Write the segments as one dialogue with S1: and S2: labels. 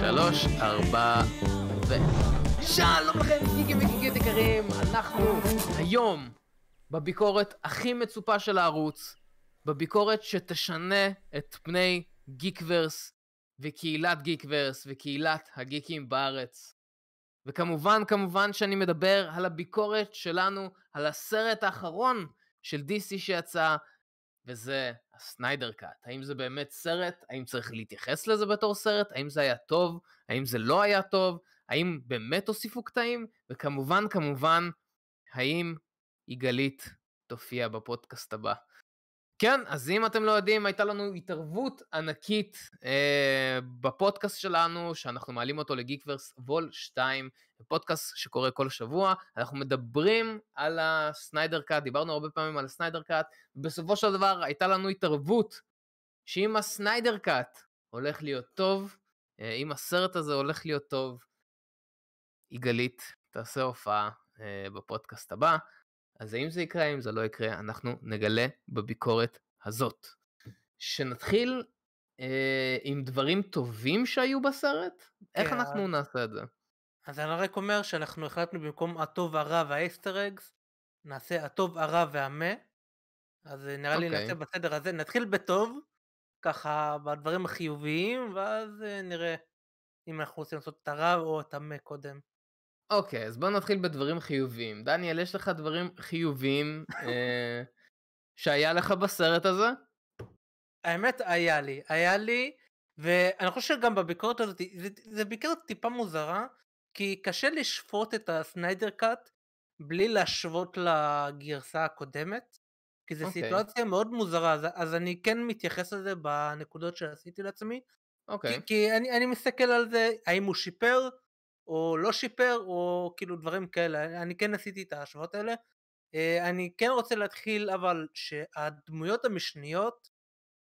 S1: שלוש, ארבע, ו... שלום לכם, גיגים וגיגים יקרים, אנחנו היום בביקורת הכי מצופה של הערוץ, בביקורת שתשנה את פני גיקוורס וקהילת גיקוורס וקהילת הגיקים בארץ. וכמובן, כמובן שאני מדבר על הביקורת שלנו על הסרט האחרון של DC שיצא, וזה הסניידר קאט. האם זה באמת סרט? האם צריך להתייחס לזה בתור סרט? האם זה היה טוב? האם זה לא היה טוב? האם באמת הוסיפו קטעים? וכמובן, כמובן, האם יגאלית תופיע בפודקאסט הבא? כן, אז אם אתם לא יודעים, הייתה לנו התערבות ענקית אה, בפודקאסט שלנו, שאנחנו מעלים אותו לגיקוורס וול 2, פודקאסט שקורה כל שבוע. אנחנו מדברים על הסניידר קאט, דיברנו הרבה פעמים על הסניידר קאט, בסופו של דבר הייתה לנו התערבות שאם הסניידר קאט הולך להיות טוב, אה, אם הסרט הזה הולך להיות טוב, יגאלית תעשה הופעה אה, בפודקאסט הבא. אז האם זה יקרה, אם זה לא יקרה, אנחנו נגלה בביקורת הזאת. שנתחיל אה, עם דברים טובים שהיו בסרט, כן. איך אנחנו נעשה את זה?
S2: אז אני רק אומר שאנחנו החלטנו במקום הטוב, הרע והאסטר אגס, נעשה הטוב, הרע והמה. אז נראה okay. לי אוקיי. נעשה בסדר הזה, נתחיל בטוב, ככה בדברים החיוביים, ואז אה, נראה אם אנחנו רוצים לעשות את הרע או את המה קודם.
S1: אוקיי, אז בוא נתחיל בדברים חיוביים. דניאל, יש לך דברים חיוביים אה, שהיה לך בסרט הזה? האמת, היה לי. היה לי, ואני חושב שגם
S2: בביקורת הזאת, זה, ביקורת טיפה מוזרה, כי קשה לשפוט את הסניידר קאט בלי להשוות לגרסה הקודמת, כי זו אוקיי. סיטואציה מאוד מוזרה, אז, אני כן מתייחס לזה בנקודות שעשיתי לעצמי. אוקיי. כי, אני מסתכל על זה, האם הוא שיפר? או לא שיפר, או כאילו דברים כאלה. אני כן עשיתי את ההשוואות האלה. אה, אני כן רוצה להתחיל אבל שהדמויות המשניות,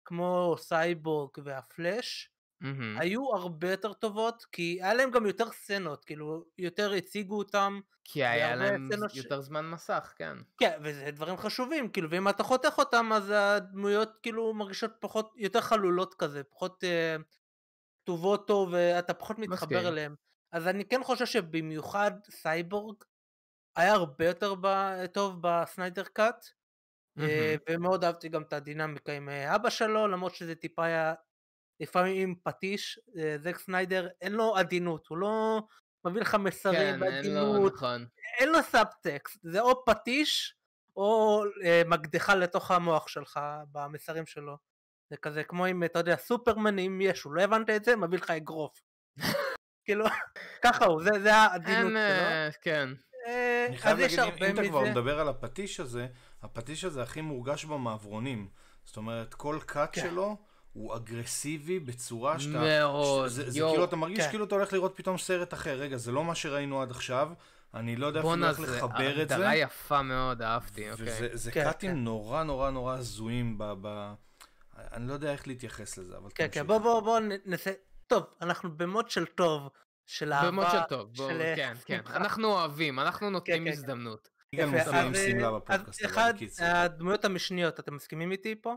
S2: כמו סייבורג והפלאש, mm-hmm. היו הרבה יותר טובות כי היה להם גם יותר סצנות כאילו יותר הציגו אותם. כי היה להם יותר
S1: זמן מסך כן.
S2: כן וזה דברים חשובים כאילו ואם אתה חותך אותם אז הדמויות כאילו מרגישות פחות יותר חלולות כזה פחות אה, כתובות טוב ואתה פחות מתחבר מסכים. אליהם. אז אני כן חושב שבמיוחד סייבורג היה הרבה יותר ב... טוב בסניידר קאט,
S3: mm-hmm.
S2: ומאוד אהבתי גם את הדינמיקה עם אה, אבא שלו, למרות שזה טיפה היה לפעמים פטיש, אה, זק סניידר אין לו עדינות, הוא לא מביא לך מסרים כן, ועדינות, לא, אין לו, נכון. אין לו סאבטקסט, זה או פטיש או אה, מקדחה לתוך המוח שלך במסרים שלו. זה כזה כמו אם אתה יודע סופרמן אם יש, הוא לא הבנת את זה, מביא לך אגרוף. כאילו, ככה הוא, זה העדינות שלו. אה, כן. אה,
S3: אני חייב להגיד, אם אתה כבר מדבר על הפטיש הזה, הפטיש הזה הכי מורגש במעברונים. זאת אומרת, כל קאט כן. שלו... הוא אגרסיבי בצורה שאתה... מאוד, ש... זה, זה כאילו, אתה מרגיש כן. כאילו אתה הולך לראות פתאום סרט אחר. רגע, זה לא מה שראינו עד עכשיו, אני לא יודע איך איך לחבר את זה. בוא'נה, זה הגדרה יפה מאוד, אהבתי, וזה, אוקיי. וזה כן, קאטים כן. נורא נורא נורא הזויים ב... ב... אני לא יודע איך להתייחס לזה, אבל... כן, כן,
S2: בוא, בוא, בוא נס... טוב, אנחנו במוד של טוב, של אהבה. במוד של טוב, בואו, של... אה, כן, כן. אנחנו
S3: אוהבים, אנחנו כן, נותנים
S2: כן, כן, הזדמנות. כן. אז אה, אחד, הדמויות המשניות, אתם מסכימים איתי
S1: פה?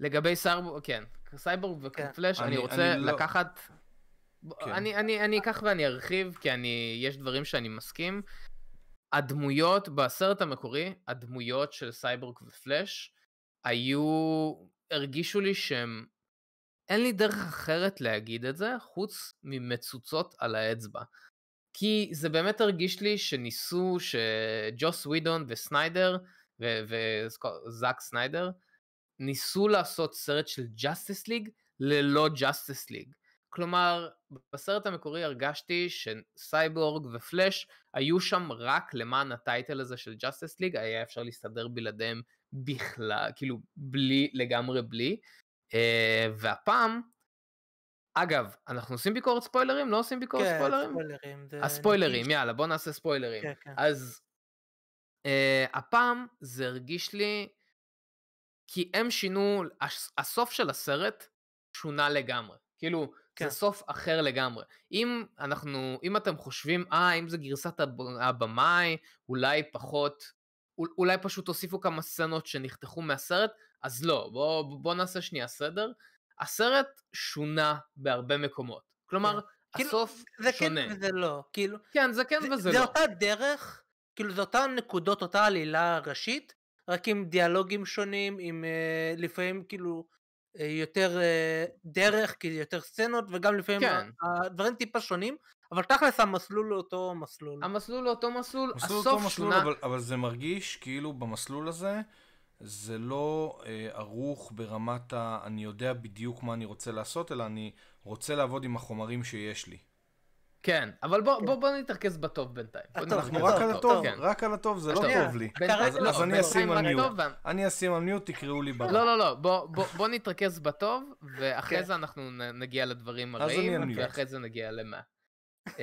S1: לגבי סייבורג, כן, סייבורג ופלאש, כן. אני רוצה לא- לקחת... אני אקח ואני ארחיב, כי יש דברים שאני מסכים. הדמויות, בסרט המקורי, הדמויות של סייבורג ופלאש היו, הרגישו לי שהם אין לי דרך אחרת להגיד את זה חוץ ממצוצות על האצבע. כי זה באמת הרגיש לי שניסו שג'וס ווידון וסניידר וזאק סניידר ניסו לעשות סרט של ג'אסטיס ליג ללא ג'אסטיס ליג. כלומר, בסרט המקורי הרגשתי שסייבורג ופלאש היו שם רק למען הטייטל הזה של ג'אסטיס ליג, היה אפשר להסתדר בלעדיהם בכלל, כאילו בלי, לגמרי בלי, אה, והפעם, אגב, אנחנו עושים ביקורת ספוילרים? לא עושים ביקורת כן, ספוילרים? כן, ספוילרים. הספוילרים, יאללה, בוא נעשה ספוילרים. כן, כן. אז uh, הפעם זה הרגיש לי, כי הם שינו, הסוף של הסרט שונה לגמרי. כאילו, כן. זה סוף אחר לגמרי. אם אנחנו, אם אתם חושבים, אה, אם זה גרסת הבמאי, אולי פחות, אולי פשוט הוסיפו כמה סצנות שנחתכו מהסרט, אז לא, בוא, בוא נעשה שנייה סדר. הסרט שונה בהרבה מקומות. כלומר, כן. כאילו, הסוף כאילו, זה שונה. זה כן וזה לא, כאילו. כן, זה כן זה, וזה זה לא. זה אותה דרך,
S2: כאילו זה אותן נקודות, אותה עלילה ראשית, רק עם דיאלוגים שונים, עם אה, לפעמים כאילו אה, יותר אה, דרך, כאילו יותר סצנות, וגם לפעמים כן. הדברים טיפה שונים, אבל תכלס המסלול הוא אותו מסלול. המסלול הוא אותו מסלול, מסלול הסוף אותו מסלול, שונה. אבל,
S3: אבל זה מרגיש כאילו במסלול הזה, זה לא אה, ערוך ברמת ה... אני יודע בדיוק מה אני רוצה לעשות, אלא אני רוצה לעבוד עם החומרים שיש לי. כן, אבל בוא, כן. בוא, בוא בוא נתרכז בטוב בינתיים. הטוב, אנחנו רק על הטוב, כן. רק על הטוב, זה לא טוב לי. כן, אז, לא, אז אני אשים על מיוט, אני אשים על מיוט, תקראו לי ברע. לא,
S1: לא, לא, בוא, בוא, בוא נתרכז בטוב, ואחרי כן. זה
S3: אנחנו נגיע לדברים הרעים, ואחרי
S1: זה נגיע למה. אמ,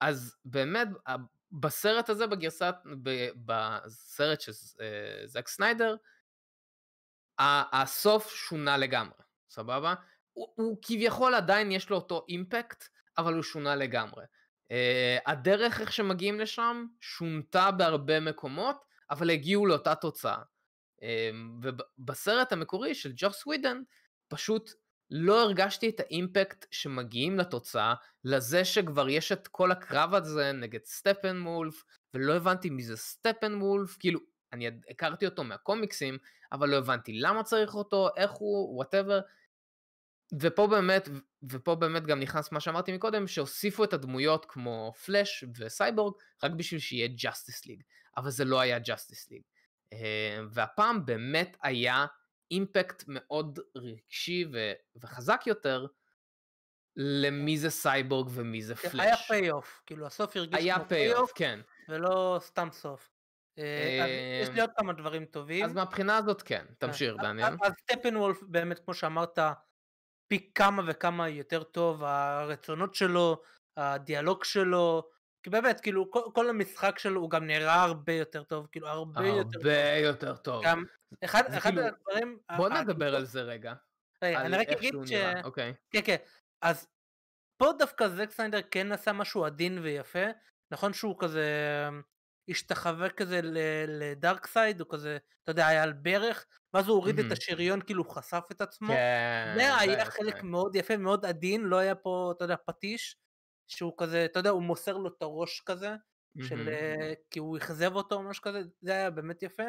S1: אז באמת, בסרט הזה, בגרסת, ב, בסרט של אה, זק סניידר, הסוף שונה לגמרי, סבבה? הוא, הוא כביכול עדיין יש לו אותו אימפקט, אבל הוא שונה לגמרי. Uh, הדרך איך שמגיעים לשם שונתה בהרבה מקומות, אבל הגיעו לאותה תוצאה. Uh, ובסרט המקורי של ג'וס ווידן, פשוט לא הרגשתי את האימפקט שמגיעים לתוצאה, לזה שכבר יש את כל הקרב הזה נגד סטפן וולף, ולא הבנתי מי זה סטפן וולף, כאילו, אני הכרתי אותו מהקומיקסים, אבל לא הבנתי למה צריך אותו, איך הוא, וואטאבר. ופה באמת, ופה באמת גם נכנס מה שאמרתי מקודם, שהוסיפו את הדמויות כמו פלאש וסייבורג, רק בשביל שיהיה ג'אסטיס ליג, אבל זה לא היה ג'אסטיס אה, ליג. והפעם באמת היה אימפקט מאוד רגשי ו- וחזק יותר למי זה סייבורג ומי זה כן, פלאש. היה
S2: פי-אוף, כאילו הסוף הרגיש כמו פי-אוף, כן. ולא סתם סוף. אה, יש לי אמ, עוד כמה דברים טובים. אז מהבחינה הזאת כן, כן. תמשיך דניאל. אז טפן וולף באמת כמו שאמרת, פי כמה וכמה יותר טוב, הרצונות שלו, הדיאלוג שלו, כי באמת, כאילו, כל, כל המשחק שלו הוא גם נראה הרבה יותר טוב, כאילו, הרבה, הרבה יותר טוב.
S1: הרבה יותר טוב. גם,
S2: אחד, אחד כאילו, הדברים... בוא נדבר ה- על זה רגע. רגע, אני רק אגיד ש... אוקיי. Okay. כן, כן. אז פה דווקא זק סיינדר כן עשה משהו עדין ויפה. נכון שהוא כזה אמ, השתחווה כזה לדארק סייד, הוא כזה, אתה יודע, היה על ברך, ואז הוא הוריד mm-hmm. את השריון, כאילו הוא חשף את עצמו. כן. זה היה חלק כן. מאוד יפה, מאוד עדין, לא היה פה, אתה יודע, פטיש. שהוא כזה, אתה יודע, הוא מוסר לו את הראש כזה, של mm-hmm. כי הוא אכזב אותו או משהו כזה, זה היה באמת יפה.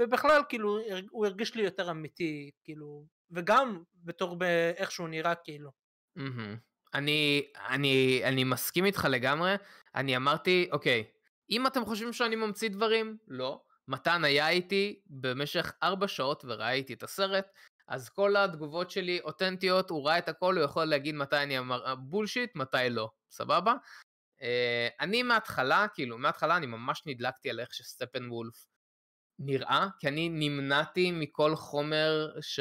S2: ובכלל, כאילו, הוא הרגיש לי יותר אמיתי, כאילו, וגם בתור איך שהוא נראה, כאילו.
S1: Mm-hmm. אני, אני, אני מסכים איתך לגמרי, אני אמרתי, אוקיי, אם אתם חושבים שאני ממציא דברים, לא. מתן היה איתי במשך ארבע שעות וראיתי את הסרט, אז כל התגובות שלי אותנטיות, הוא ראה את הכל, הוא יכול להגיד מתי אני אמר אה, בולשיט, מתי לא, סבבה? Uh, אני מההתחלה, כאילו, מההתחלה אני ממש נדלקתי על איך שסטפן וולף נראה, כי אני נמנעתי מכל חומר, ש...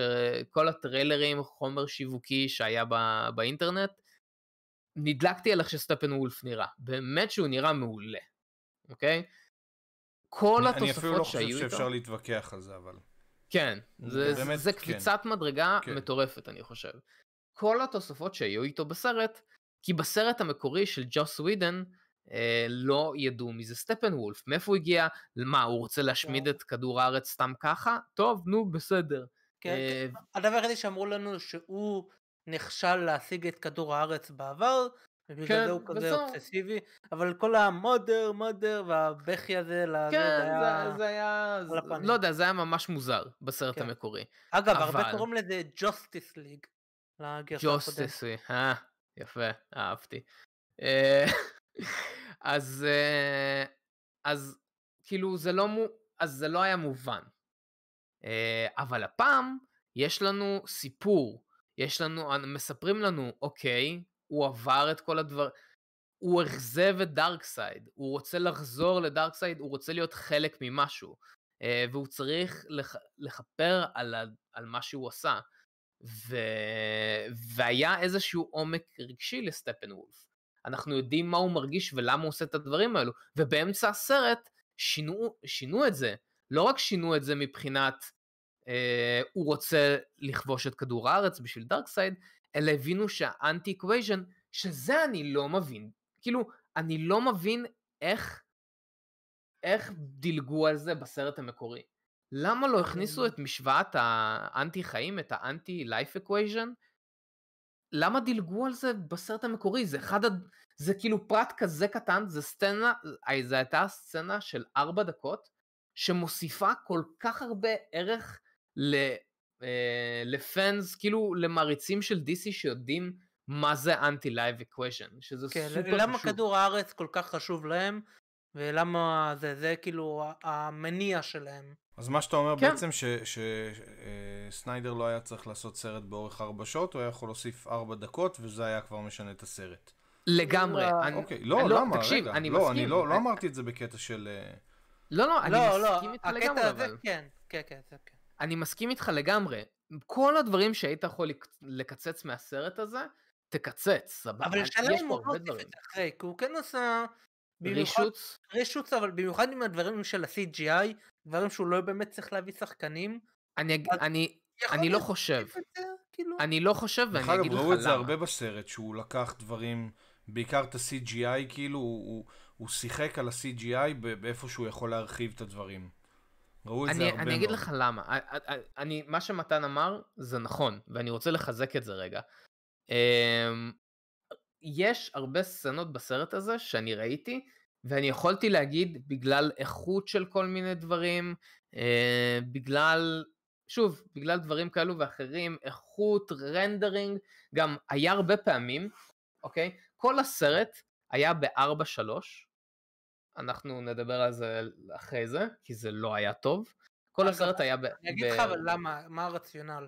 S1: כל הטריילרים, חומר שיווקי שהיה ב... באינטרנט, נדלקתי על איך שסטפן וולף נראה. באמת שהוא נראה מעולה, אוקיי? כל אני, התוספות שהיו איתו... אני אפילו לא חושב שאפשר איתו...
S3: להתווכח על זה, אבל...
S1: כן, זה, באמת, זה כן. קפיצת כן. מדרגה כן. מטורפת אני חושב. כל התוספות שהיו איתו בסרט, כי בסרט המקורי של ג'וס ווידן אה, לא ידעו מי זה סטפן וולף, מאיפה הוא הגיע, מה הוא רוצה להשמיד כן. את כדור הארץ סתם ככה? טוב נו בסדר. כן, אה... כן. הדבר היחידי שאמרו לנו שהוא נכשל להשיג את כדור
S2: הארץ בעבר, ובגלל כן, זה הוא כזה בסדר. אובססיבי, אבל כל המודר מודר והבכי הזה, כן, זה, היה... זה, זה היה, זה,
S1: לא יודע, זה היה ממש מוזר בסרט כן. המקורי. אגב, אבל... הרבה קוראים
S2: לזה ג'וסטיס ליג. ג'וסטיס
S1: ליג, אה, יפה, אהבתי. אה, אז, אה, אז כאילו זה לא, מו... אז זה לא היה מובן. אה, אבל הפעם יש לנו סיפור, יש לנו, מספרים לנו, אוקיי, הוא עבר את כל הדבר... הוא אכזב את דארקסייד, הוא רוצה לחזור לדארקסייד, הוא רוצה להיות חלק ממשהו, אה, והוא צריך לח... לחפר על, ה... על מה שהוא עשה. ו... והיה איזשהו עומק רגשי לסטפן וולף. אנחנו יודעים מה הוא מרגיש ולמה הוא עושה את הדברים האלו, ובאמצע הסרט שינו, שינו את זה. לא רק שינו את זה מבחינת אה, הוא רוצה לכבוש את כדור הארץ בשביל דארקסייד, אלא הבינו שהאנטי אקוויזן שזה אני לא מבין. כאילו, אני לא מבין איך, איך דילגו על זה בסרט המקורי. למה לא הכניסו כן. את משוואת האנטי חיים, את האנטי לייף אקווייז'ן? למה דילגו על זה בסרט המקורי? זה אחד, זה כאילו פרט כזה קטן, זה סצנה, אה, זה הייתה סצנה של ארבע דקות, שמוסיפה כל כך הרבה ערך אה, לפאנס, כאילו למעריצים של DC שיודעים מה זה אנטי לייב אקוויז'ן, שזה כן, סופר חשוב. למה כדור הארץ כל כך חשוב להם, ולמה
S2: זה, זה כאילו המניע שלהם.
S3: אז מה שאתה אומר כן. בעצם שסניידר אה, לא היה צריך לעשות סרט באורך ארבע שעות, הוא היה יכול להוסיף ארבע דקות וזה היה כבר משנה את הסרט.
S1: לגמרי. אה, אני, אוקיי, לא, לא, למה? לא תקשיב, רגע, אני לא, מסכים. אני לא, לא אמרתי
S3: את זה בקטע של... אה, לא, לא, אני לא, לא מסכים לא, איתך לגמרי, אבל... הקטע הזה כן,
S1: כן, כן, כן. אני מסכים איתך לגמרי. כל הדברים שהיית יכול לקצץ מהסרט הזה, תקצץ, סבבה. אבל השאלה אם הוא לא
S2: כי הוא כן עשה...
S1: רישוץ?
S2: רישוץ, אבל במיוחד עם הדברים של ה-CGI, דברים שהוא לא באמת צריך להביא שחקנים. אני,
S1: אני, אני לא חושב. כאילו... אני לא חושב, ואני אגיד לך למה. דרך אגב, ראו את זה הרבה
S3: בסרט, שהוא לקח דברים, בעיקר את ה-CGI, כאילו, הוא, הוא שיחק על ה-CGI באיפה שהוא יכול להרחיב את הדברים. ראו את זה הרבה מאוד. אני אגיד לך
S1: למה. אני, מה שמתן אמר זה נכון, ואני רוצה לחזק את זה רגע. אמ, יש הרבה סצנות בסרט הזה שאני ראיתי, ואני יכולתי להגיד בגלל איכות של כל מיני דברים, אה, בגלל שוב, בגלל דברים כאלו ואחרים, איכות, רנדרינג, גם היה הרבה פעמים, אוקיי? כל הסרט היה ב-4-3, אנחנו נדבר על זה אחרי זה, כי זה לא היה טוב. כל הסרט היה ב... אני אגיד לך אבל
S2: למה, מה הרציונל?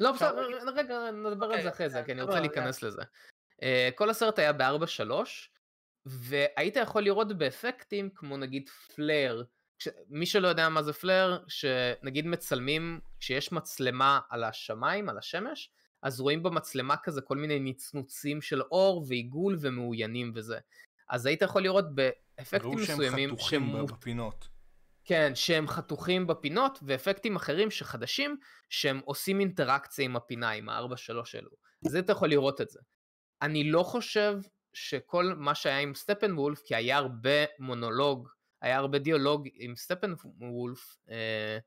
S1: לא, בסדר, רגע, נדבר על אוקיי, זה אחרי זה, אה, כי אני לא, רוצה לא, להיכנס לזה. אה, כל הסרט היה ב-4-3, והיית יכול לראות באפקטים כמו נגיד פלר, מי שלא יודע מה זה פלר, שנגיד מצלמים, כשיש מצלמה על השמיים, על השמש, אז רואים במצלמה כזה כל מיני נצנוצים של אור ועיגול ומעוינים וזה. אז היית יכול לראות באפקטים מסוימים, ראו שהם חתוכים שמות... בפינות. כן, שהם חתוכים בפינות, ואפקטים אחרים שחדשים, שהם עושים אינטראקציה עם הפינה, עם הארבע שלוש אלו. אז היית יכול לראות את זה. אני לא חושב שכל מה שהיה עם סטפן וולף, כי היה הרבה מונולוג, היה הרבה דיאלוג עם סטפן וולף, אה,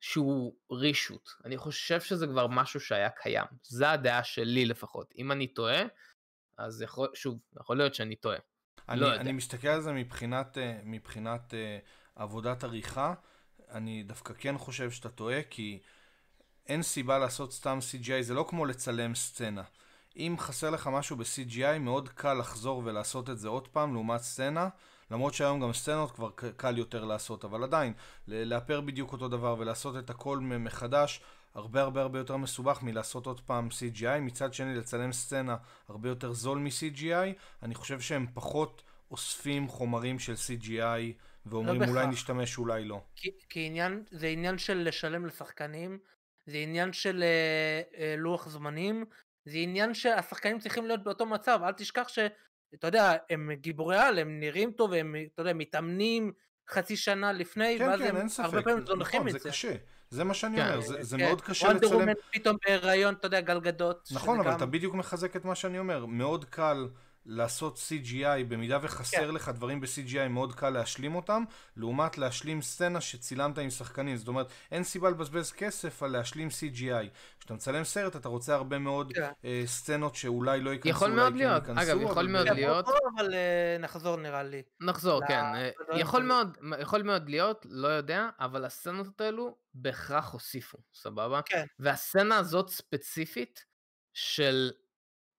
S1: שהוא רישות. אני חושב שזה כבר משהו שהיה קיים. זו הדעה שלי לפחות. אם אני טועה,
S3: אז יכול, שוב, יכול להיות שאני טועה. לא, אני, לא יודע. אני מסתכל על זה מבחינת, אה, מבחינת אה, עבודת עריכה, אני דווקא כן חושב שאתה טועה, כי אין סיבה לעשות סתם CGI, זה לא כמו לצלם סצנה. אם חסר לך משהו ב-CGI, מאוד קל לחזור ולעשות את זה עוד פעם, לעומת סצנה. למרות שהיום גם סצנות כבר קל יותר לעשות, אבל עדיין, לאפר בדיוק אותו דבר ולעשות את הכל מחדש, הרבה הרבה הרבה יותר מסובך מלעשות עוד פעם CGI, מצד שני לצלם סצנה הרבה יותר זול מ-CGI, אני חושב שהם פחות אוספים חומרים של CGI ואומרים לא אולי נשתמש אולי לא.
S2: כי, כי עניין, זה עניין של לשלם לשחקנים, זה עניין של אה, אה, לוח זמנים, זה עניין שהשחקנים צריכים להיות באותו מצב, אל תשכח ש... אתה יודע, הם גיבורי על, הם נראים טוב, הם, אתה יודע, מתאמנים חצי שנה לפני, כן, ואז כן, הם הרבה פעמים זונחים נכון, את זה. זה קשה.
S3: זה מה שאני כן, אומר, זה, כן. מאוד קשה לצלם. וונדר וומן פתאום בהיריון, אתה יודע, גלגדות. נכון, אבל אתה בדיוק מחזק את מה שאני אומר. מאוד קל לעשות CGI, במידה וחסר כן. לך דברים ב-CGI, מאוד קל להשלים אותם, לעומת להשלים סצנה שצילמת עם שחקנים. זאת אומרת, אין סיבה לבזבז כסף על להשלים CGI. כשאתה מצלם סרט, אתה רוצה הרבה מאוד כן. uh, סצנות שאולי לא ייכנסו, יכול מאוד כן להיות, ייכנסו, אגב, יכול אבל... מאוד כן, להיות.
S2: אבל אה, נחזור נראה לי. נחזור, כן. ל... כן. יכול
S1: מאוד, יכול מאוד להיות, לא יודע, אבל הסצנות האלו בהכרח הוסיפו, סבבה? כן. והסצנה הזאת ספציפית, של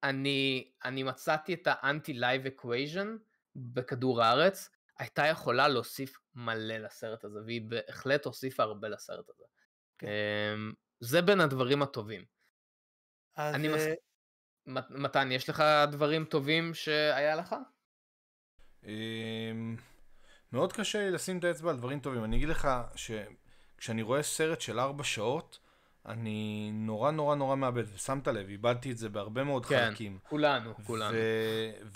S1: אני, אני מצאתי את האנטי-לייב אקוויז'ן בכדור הארץ, הייתה יכולה להוסיף מלא לסרט הזה, והיא בהחלט הוסיפה הרבה לסרט הזה. כן. אמ, זה בין הדברים הטובים. אז... אני מס... אה, מתן, יש
S3: לך דברים טובים שהיה לך? אמ, מאוד קשה לי לשים את האצבע על דברים טובים. אני אגיד לך שכשאני רואה סרט של ארבע שעות, אני נורא נורא נורא מאבד, ושמת לב, איבדתי את זה בהרבה מאוד כן, חלקים. כן,
S1: כולנו, כולנו. ו...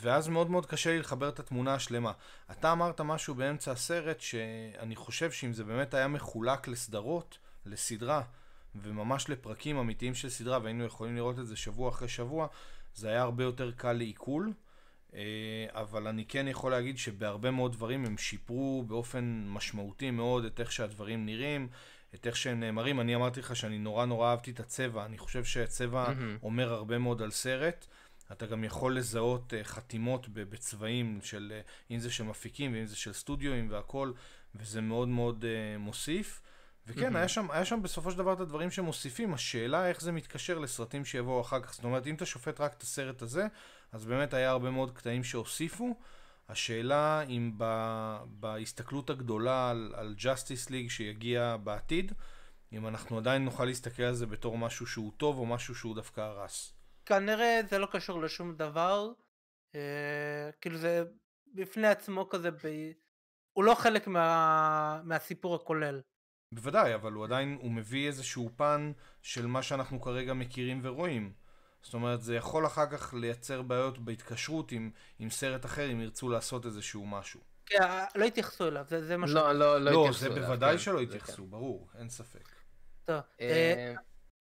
S3: ואז מאוד מאוד קשה לי לחבר את התמונה השלמה. אתה אמרת משהו באמצע הסרט, שאני חושב שאם זה באמת היה מחולק לסדרות, לסדרה, וממש לפרקים אמיתיים של סדרה, והיינו יכולים לראות את זה שבוע אחרי שבוע, זה היה הרבה יותר קל לעיכול. אה, אבל אני כן יכול להגיד שבהרבה מאוד דברים הם שיפרו באופן משמעותי מאוד את איך שהדברים נראים. את איך שהם נאמרים. אני אמרתי לך שאני נורא נורא אהבתי את הצבע, אני חושב שהצבע mm-hmm. אומר הרבה מאוד על סרט. אתה גם יכול לזהות אה, חתימות בצבעים של, אה, אם זה של מפיקים ואם זה של סטודיואים והכל, וזה מאוד מאוד אה, מוסיף. וכן, mm-hmm. היה, שם, היה שם בסופו של דבר את הדברים שמוסיפים, השאלה איך זה מתקשר לסרטים שיבואו אחר כך. זאת אומרת, אם אתה שופט רק את הסרט הזה, אז באמת היה הרבה מאוד קטעים שהוסיפו. השאלה אם ב, בהסתכלות הגדולה על, על Justice League שיגיע בעתיד, אם אנחנו עדיין נוכל להסתכל על זה בתור משהו שהוא טוב או משהו שהוא דווקא הרס. כנראה זה לא קשור לשום
S2: דבר, אה, כאילו זה בפני עצמו כזה, ב...
S3: הוא לא חלק מה... מהסיפור הכולל. בוודאי, אבל הוא עדיין, הוא מביא איזשהו פן של מה שאנחנו כרגע מכירים ורואים. זאת אומרת, זה יכול אחר כך לייצר בעיות בהתקשרות עם, עם סרט אחר, אם ירצו לעשות איזשהו משהו.
S2: כן, אה, לא התייחסו אליו, זה, זה מה לא, לא, לא, לא
S3: התייחסו אליו. לא, זה בוודאי כן. שלא כן. התייחסו, כן. ברור, אין ספק.
S2: טוב, אה, אה,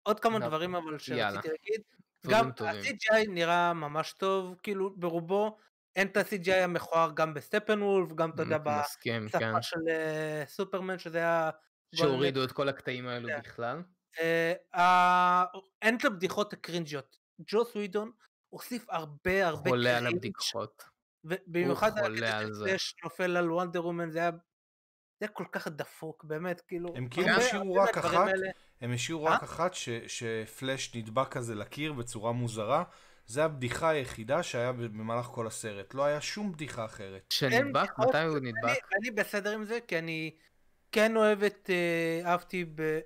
S2: עוד כמה נכון. דברים אבל שרציתי להגיד.
S3: גם ה-CGI
S2: נראה ממש טוב, כאילו, ברובו. אין את ה-CGI המכוער גם בסטפן וולף, גם אתה יודע, בשפה כן. של אה, סופרמן, שזה היה... שהורידו
S1: את כל הקטעים האלו yeah. כן. בכלל.
S2: אין את הבדיחות הקרינג'יות ג'וס ווידון הוסיף הרבה הרבה חולה קרינג'. על
S1: הבדיקות. ובמיוחד על זה
S2: שנופל על וונדר אומן זה היה זה כל כך דפוק, באמת, כאילו... הם כאילו השאירו אה? רק אחת,
S3: הם השאירו רק אחת שפלאש נדבק כזה לקיר בצורה מוזרה. זה הבדיחה היחידה שהיה במהלך כל הסרט. לא היה שום בדיחה אחרת. שנדבק? מתי הוא נדבק?
S2: אני בסדר עם זה, כי אני כן אוהב את, אה, אהבתי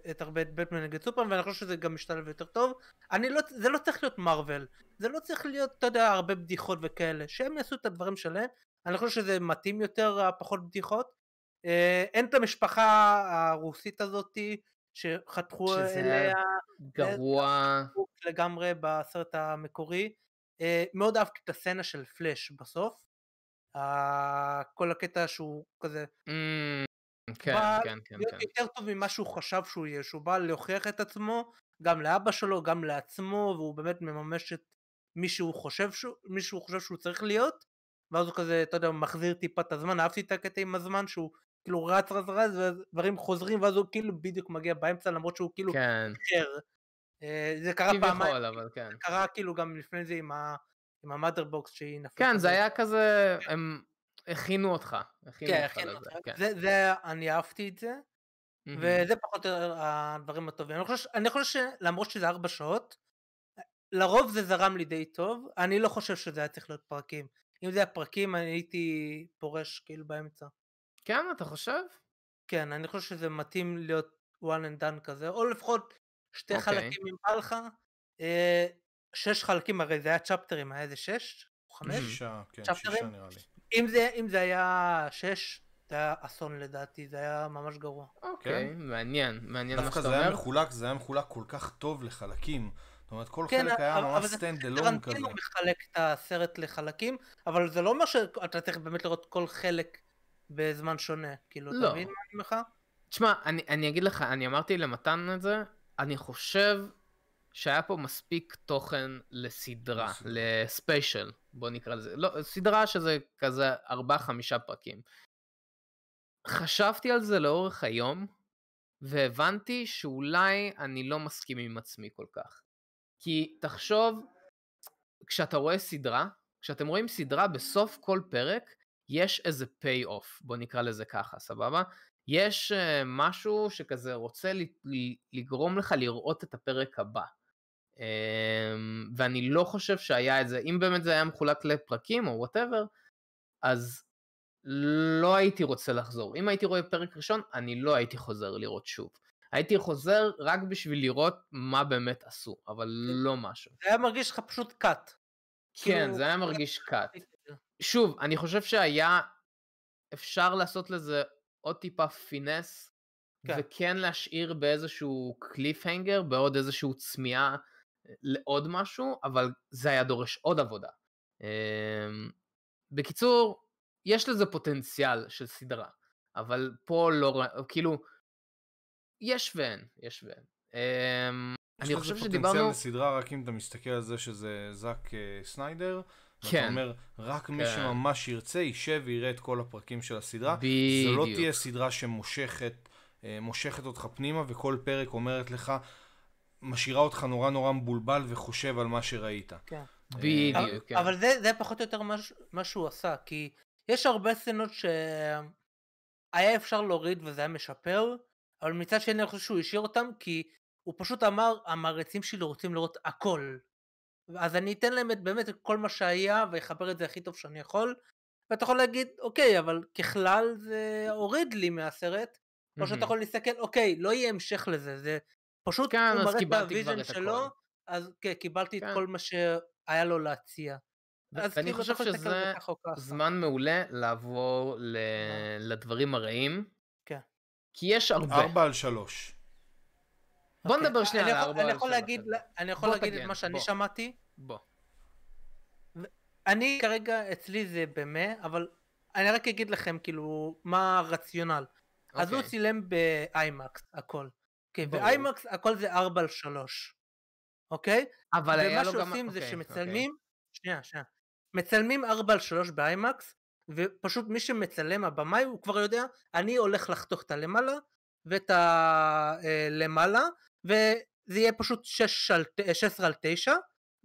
S2: את הרבה את בטמן נגד סופרמן ואני חושב שזה גם משתלב יותר טוב. אני לא, זה לא צריך להיות מרוויל זה לא צריך להיות, אתה יודע, הרבה בדיחות וכאלה, שהם יעשו את הדברים שלהם, אני חושב שזה מתאים יותר, הפחות אה, בדיחות. אה, אין את המשפחה הרוסית הזאתי שחתכו שזה אליה. גרוע. לגמרי בסרט המקורי. מאוד אהבתי את הסצנה של פלאש בסוף. כל הקטע שהוא כזה
S1: mm. כן, כן, כן. להיות כן.
S2: יותר טוב ממה שהוא חשב שהוא יהיה, שהוא בא להוכיח את עצמו, גם לאבא שלו, גם לעצמו, והוא באמת מממש את מי שהוא חושב שהוא, מי שהוא, חושב שהוא צריך להיות, ואז הוא כזה, אתה יודע, מחזיר טיפה את הזמן, אהבתי את הקטע עם הזמן שהוא כאילו רץ רץ רץ, ודברים חוזרים, ואז הוא כאילו בדיוק מגיע באמצע, למרות שהוא כאילו... כן. אחר. אה, זה קרה פעמיים, כן. זה קרה כאילו גם לפני זה עם, ה, עם המאדרבוקס שהיא נפלה. כן, זה היה
S1: כזה, הם הכינו אותך. הכינו כן, הכינו אותך. כן.
S2: זה, זה, אני אהבתי את זה, mm-hmm. וזה פחות או יותר הדברים הטובים. אני חושב, אני חושב שלמרות שזה ארבע שעות, לרוב זה זרם לי די טוב, אני לא חושב שזה היה צריך להיות פרקים. אם זה היה פרקים, אני הייתי פורש כאילו באמצע. כן, אתה חושב? כן, אני חושב שזה מתאים להיות one and done כזה, או לפחות שתי okay. אוקיי. חלקים אם בא לך. אה, שש חלקים, הרי זה היה צ'פטרים, היה איזה שש?
S1: חמש? שישה, כן, שישה נראה לי.
S2: אם זה, אם זה היה שש, זה היה אסון לדעתי, זה היה ממש גרוע.
S1: אוקיי, כן?
S3: מעניין, מעניין מה שאתה אומר. דווקא זה היה מחולק, זה היה מחולק כל כך טוב לחלקים. זאת אומרת, כל כן, חלק היה ממש סטנד אלון כזה. טרנטינו מחלק את
S2: הסרט לחלקים, אבל זה לא אומר שאתה צריך באמת לראות כל חלק בזמן שונה.
S1: כאילו, לא. אתה מבין מה אני אומר לך? תשמע, אני אגיד לך, אני אמרתי למתן את זה, אני חושב שהיה פה מספיק תוכן לסדרה, לספיישל, בוא נקרא לזה, לא, סדרה שזה כזה 4-5 פרקים. חשבתי על זה לאורך היום, והבנתי שאולי אני לא מסכים עם עצמי כל כך. כי תחשוב, כשאתה רואה סדרה, כשאתם רואים סדרה בסוף כל פרק, יש איזה פיי אוף, בוא נקרא לזה ככה, סבבה? יש אה, משהו שכזה רוצה לגרום לך לראות את הפרק הבא. אמ, ואני לא חושב שהיה את זה, אם באמת זה היה מחולק לפרקים או וואטאבר, אז לא הייתי רוצה לחזור. אם הייתי רואה פרק ראשון, אני לא הייתי חוזר לראות שוב. הייתי חוזר רק בשביל לראות מה באמת עשו, אבל כן. לא משהו. זה היה מרגיש לך פשוט קאט. כן, כאילו, זה היה מרגיש קאט. כאילו. שוב, אני חושב שהיה אפשר לעשות לזה עוד טיפה פינס, כן. וכן להשאיר באיזשהו קליפהנגר, בעוד איזשהו צמיעה לעוד משהו, אבל זה היה דורש עוד עבודה. אמ, בקיצור, יש לזה פוטנציאל של סדרה, אבל פה לא, כאילו, יש ואין, יש ואין. אמ, אני חושב שדיברנו... יש לזה פוטנציאל
S3: לסדרה רק אם אתה מסתכל על זה שזה זאק אה, סניידר. כן. אתה אומר, רק כן. מי שממש ירצה, יישב ויראה את כל הפרקים של הסדרה. לא בדיוק. זו לא תהיה סדרה שמושכת אה, מושכת אותך פנימה, וכל פרק אומרת לך, משאירה אותך נורא נורא מבולבל וחושב על מה שראית. כן. בדיוק, כן. אבל
S2: זה, זה פחות או יותר מה, מה שהוא עשה, כי יש הרבה סצנות שהיה אפשר להוריד וזה היה משפר, אבל מצד שני אני חושב שהוא השאיר אותם, כי הוא פשוט אמר, המעריצים שלי רוצים לראות הכל. אז אני אתן להם את באמת כל מה שהיה ואחבר את זה הכי טוב שאני יכול. ואתה יכול להגיד, אוקיי, אבל ככלל זה הוריד לי מהסרט. mm או שאתה יכול להסתכל, אוקיי, לא יהיה המשך לזה, זה פשוט כן, הוא מראה את הוויז'ן שלו, אז כן, קיבלתי כן. את כל מה שהיה לו להציע.
S1: אז אני כאילו, חושב שזה זמן מעולה לעבור ל... לדברים הרעים. כן. כי יש הרבה. ארבע על שלוש. בוא okay. אוקיי. נדבר שנייה על ארבע על שלוש. אני יכול להגיד תגן. את מה שאני בוא. שמעתי. בוא.
S2: אני כרגע, אצלי זה במה, אבל אני רק אגיד לכם כאילו מה הרציונל. Okay. אז הוא אוקיי. צילם באיימקס הכל. אוקיי, באיימקס הכל זה 4 על 3, אוקיי? אבל היה לו גם... ומה שעושים זה אוקיי, אוקיי. שמצלמים, שנייה, שנייה, מצלמים 4 על 3 באיימקס, ופשוט מי שמצלם הבמאי הוא כבר יודע, אני הולך לחתוך את הלמעלה ואת הלמעלה, אה, וזה יהיה פשוט 16 על 9,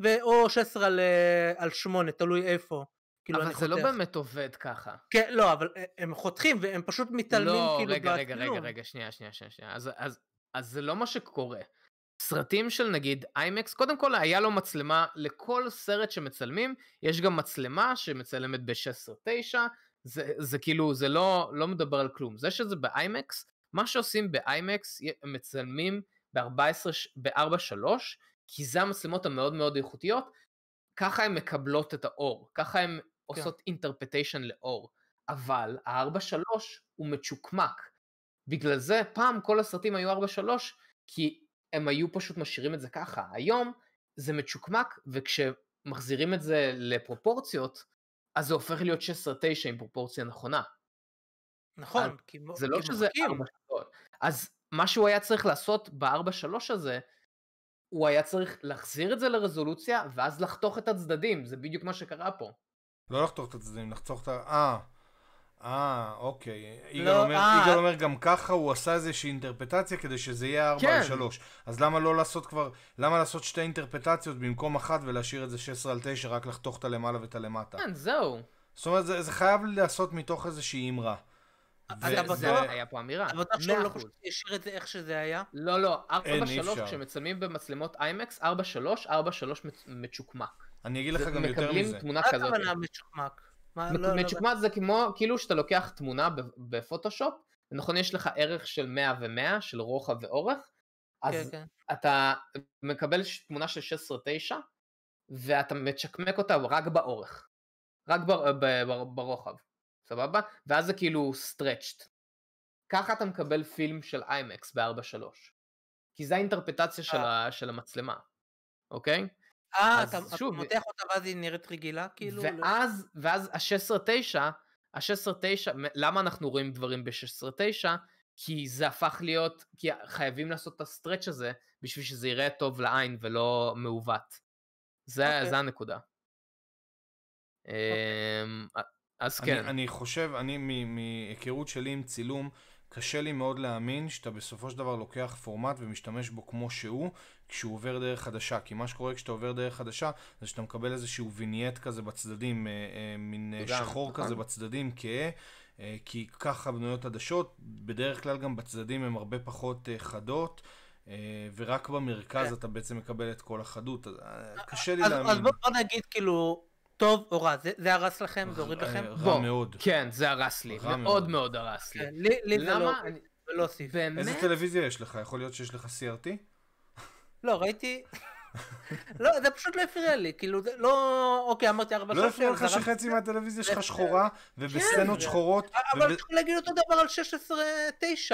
S2: אה, או 16 על, אה, על 8, תלוי איפה. כאילו אבל זה לא חותך. לא באמת עובד ככה. כן, לא, אבל הם חותכים והם פשוט מתעלמים לא, כאילו בעצמנו. לא, רגע, רגע, רגע, רגע,
S1: שנייה, שנייה, שנייה. אז, אז אז זה לא מה שקורה. סרטים של נגיד איימקס, קודם כל היה לו מצלמה, לכל סרט שמצלמים, יש גם מצלמה שמצלמת ב-16-9, זה, זה כאילו, זה לא, לא מדבר על כלום. זה שזה באיימקס, מה שעושים באיימקס, מצלמים ב-4-3, כי זה המצלמות המאוד מאוד איכותיות, ככה הן מקבלות את האור, ככה הן כן. עושות אינטרפטיישן לאור, אבל ה-4-3 הוא מצ'וקמק, בגלל זה פעם כל הסרטים היו 4-3, כי הם היו פשוט משאירים את זה ככה. היום זה מצ'וקמק, וכשמחזירים את זה לפרופורציות, אז זה הופך להיות 16-9 עם פרופורציה נכונה.
S2: נכון, אז, כי
S1: זה לא שזה 4-3. אז מה שהוא היה צריך לעשות ב-4-3 הזה, הוא היה צריך להחזיר את זה לרזולוציה, ואז לחתוך את הצדדים, זה בדיוק מה שקרה פה.
S3: לא לחתוך את הצדדים, לחתוך את ה... אה. אה, אוקיי. יגאל לא, אומר, אה... אומר גם ככה, הוא עשה איזושהי אינטרפטציה כדי שזה יהיה 4 כן. על 3. אז למה לא לעשות כבר, למה לעשות שתי אינטרפטציות במקום אחת ולהשאיר את זה 16 על 9, רק לחתוך את הלמעלה ואת הלמטה? כן, זהו. זאת אומרת, זה, זה חייב להיעשות מתוך איזושהי אמרה. אתה בטוח? היה פה אמירה. אתה בטוח שהוא לא פשוט
S1: השאיר את זה איך שזה היה? לא, לא, 4-3 כשמצלמים במצלמות איימקס, 4-3, 4-3 מצ'וקמק. אני אגיד לך גם יותר מזה. מקבלים תמונה כזאת. מה הכוונה מצ'וקמק? לא, לא, מצ'וקמק לא. זה כמו כאילו שאתה לוקח תמונה בפוטושופ נכון יש לך ערך של 100 ו100 של רוחב ואורך אז כן, כן. אתה מקבל תמונה של 16-9 ואתה מצ'קמק אותה רק באורך רק בר, בר, בר, ברוחב סבבה ואז זה כאילו סטרצ'ט. ככה אתה מקבל פילם של איימקס ב 4 3 כי זה האינטרפטציה של, אה. ה, של המצלמה אוקיי? אה, אתה, שוב, מותח אותה ואז היא נראית רגילה כאילו? ואז, לא... ואז ה-16-9, ה-16-9, למה אנחנו רואים דברים ב-16-9? כי זה הפך להיות, כי חייבים לעשות את הסטרץ' הזה בשביל שזה יראה טוב לעין ולא מעוות. זה, okay. אוקיי. זה הנקודה. Okay. אמ, אוקיי. אז כן. אני, אני
S3: חושב, אני מהיכרות שלי עם צילום, קשה לי מאוד להאמין שאתה בסופו של דבר לוקח פורמט ומשתמש בו כמו שהוא, כשהוא עובר דרך חדשה, כי מה שקורה כשאתה עובר דרך חדשה, זה שאתה מקבל איזשהו וינייט כזה בצדדים, אה, אה, מין אה, שחור נכון. כזה בצדדים, כהה, אה, כי ככה בנויות עדשות, בדרך כלל גם בצדדים הן הרבה פחות חדות. ורק במרכז כן. אתה בעצם מקבל את כל החדות, קשה לי להאמין. אז בוא נגיד כאילו,
S2: טוב או רע, זה הרס לכם? זה הוריד לכם? רע
S3: מאוד. כן, זה הרס לי, מאוד
S2: מאוד הרס לי. כן, למה? לא...
S3: ולא איזה טלוויזיה יש לך? יכול להיות שיש לך CRT?
S2: לא, ראיתי... לא, זה פשוט לא הפריע לי, כאילו, לא, אוקיי, אמרתי ארבע לא שעות. לא הפריע לך שחצי
S3: מהטלוויזיה שלך שחורה, ובסצנות כן. שחורות. אבל צריך
S2: להגיד אותו דבר על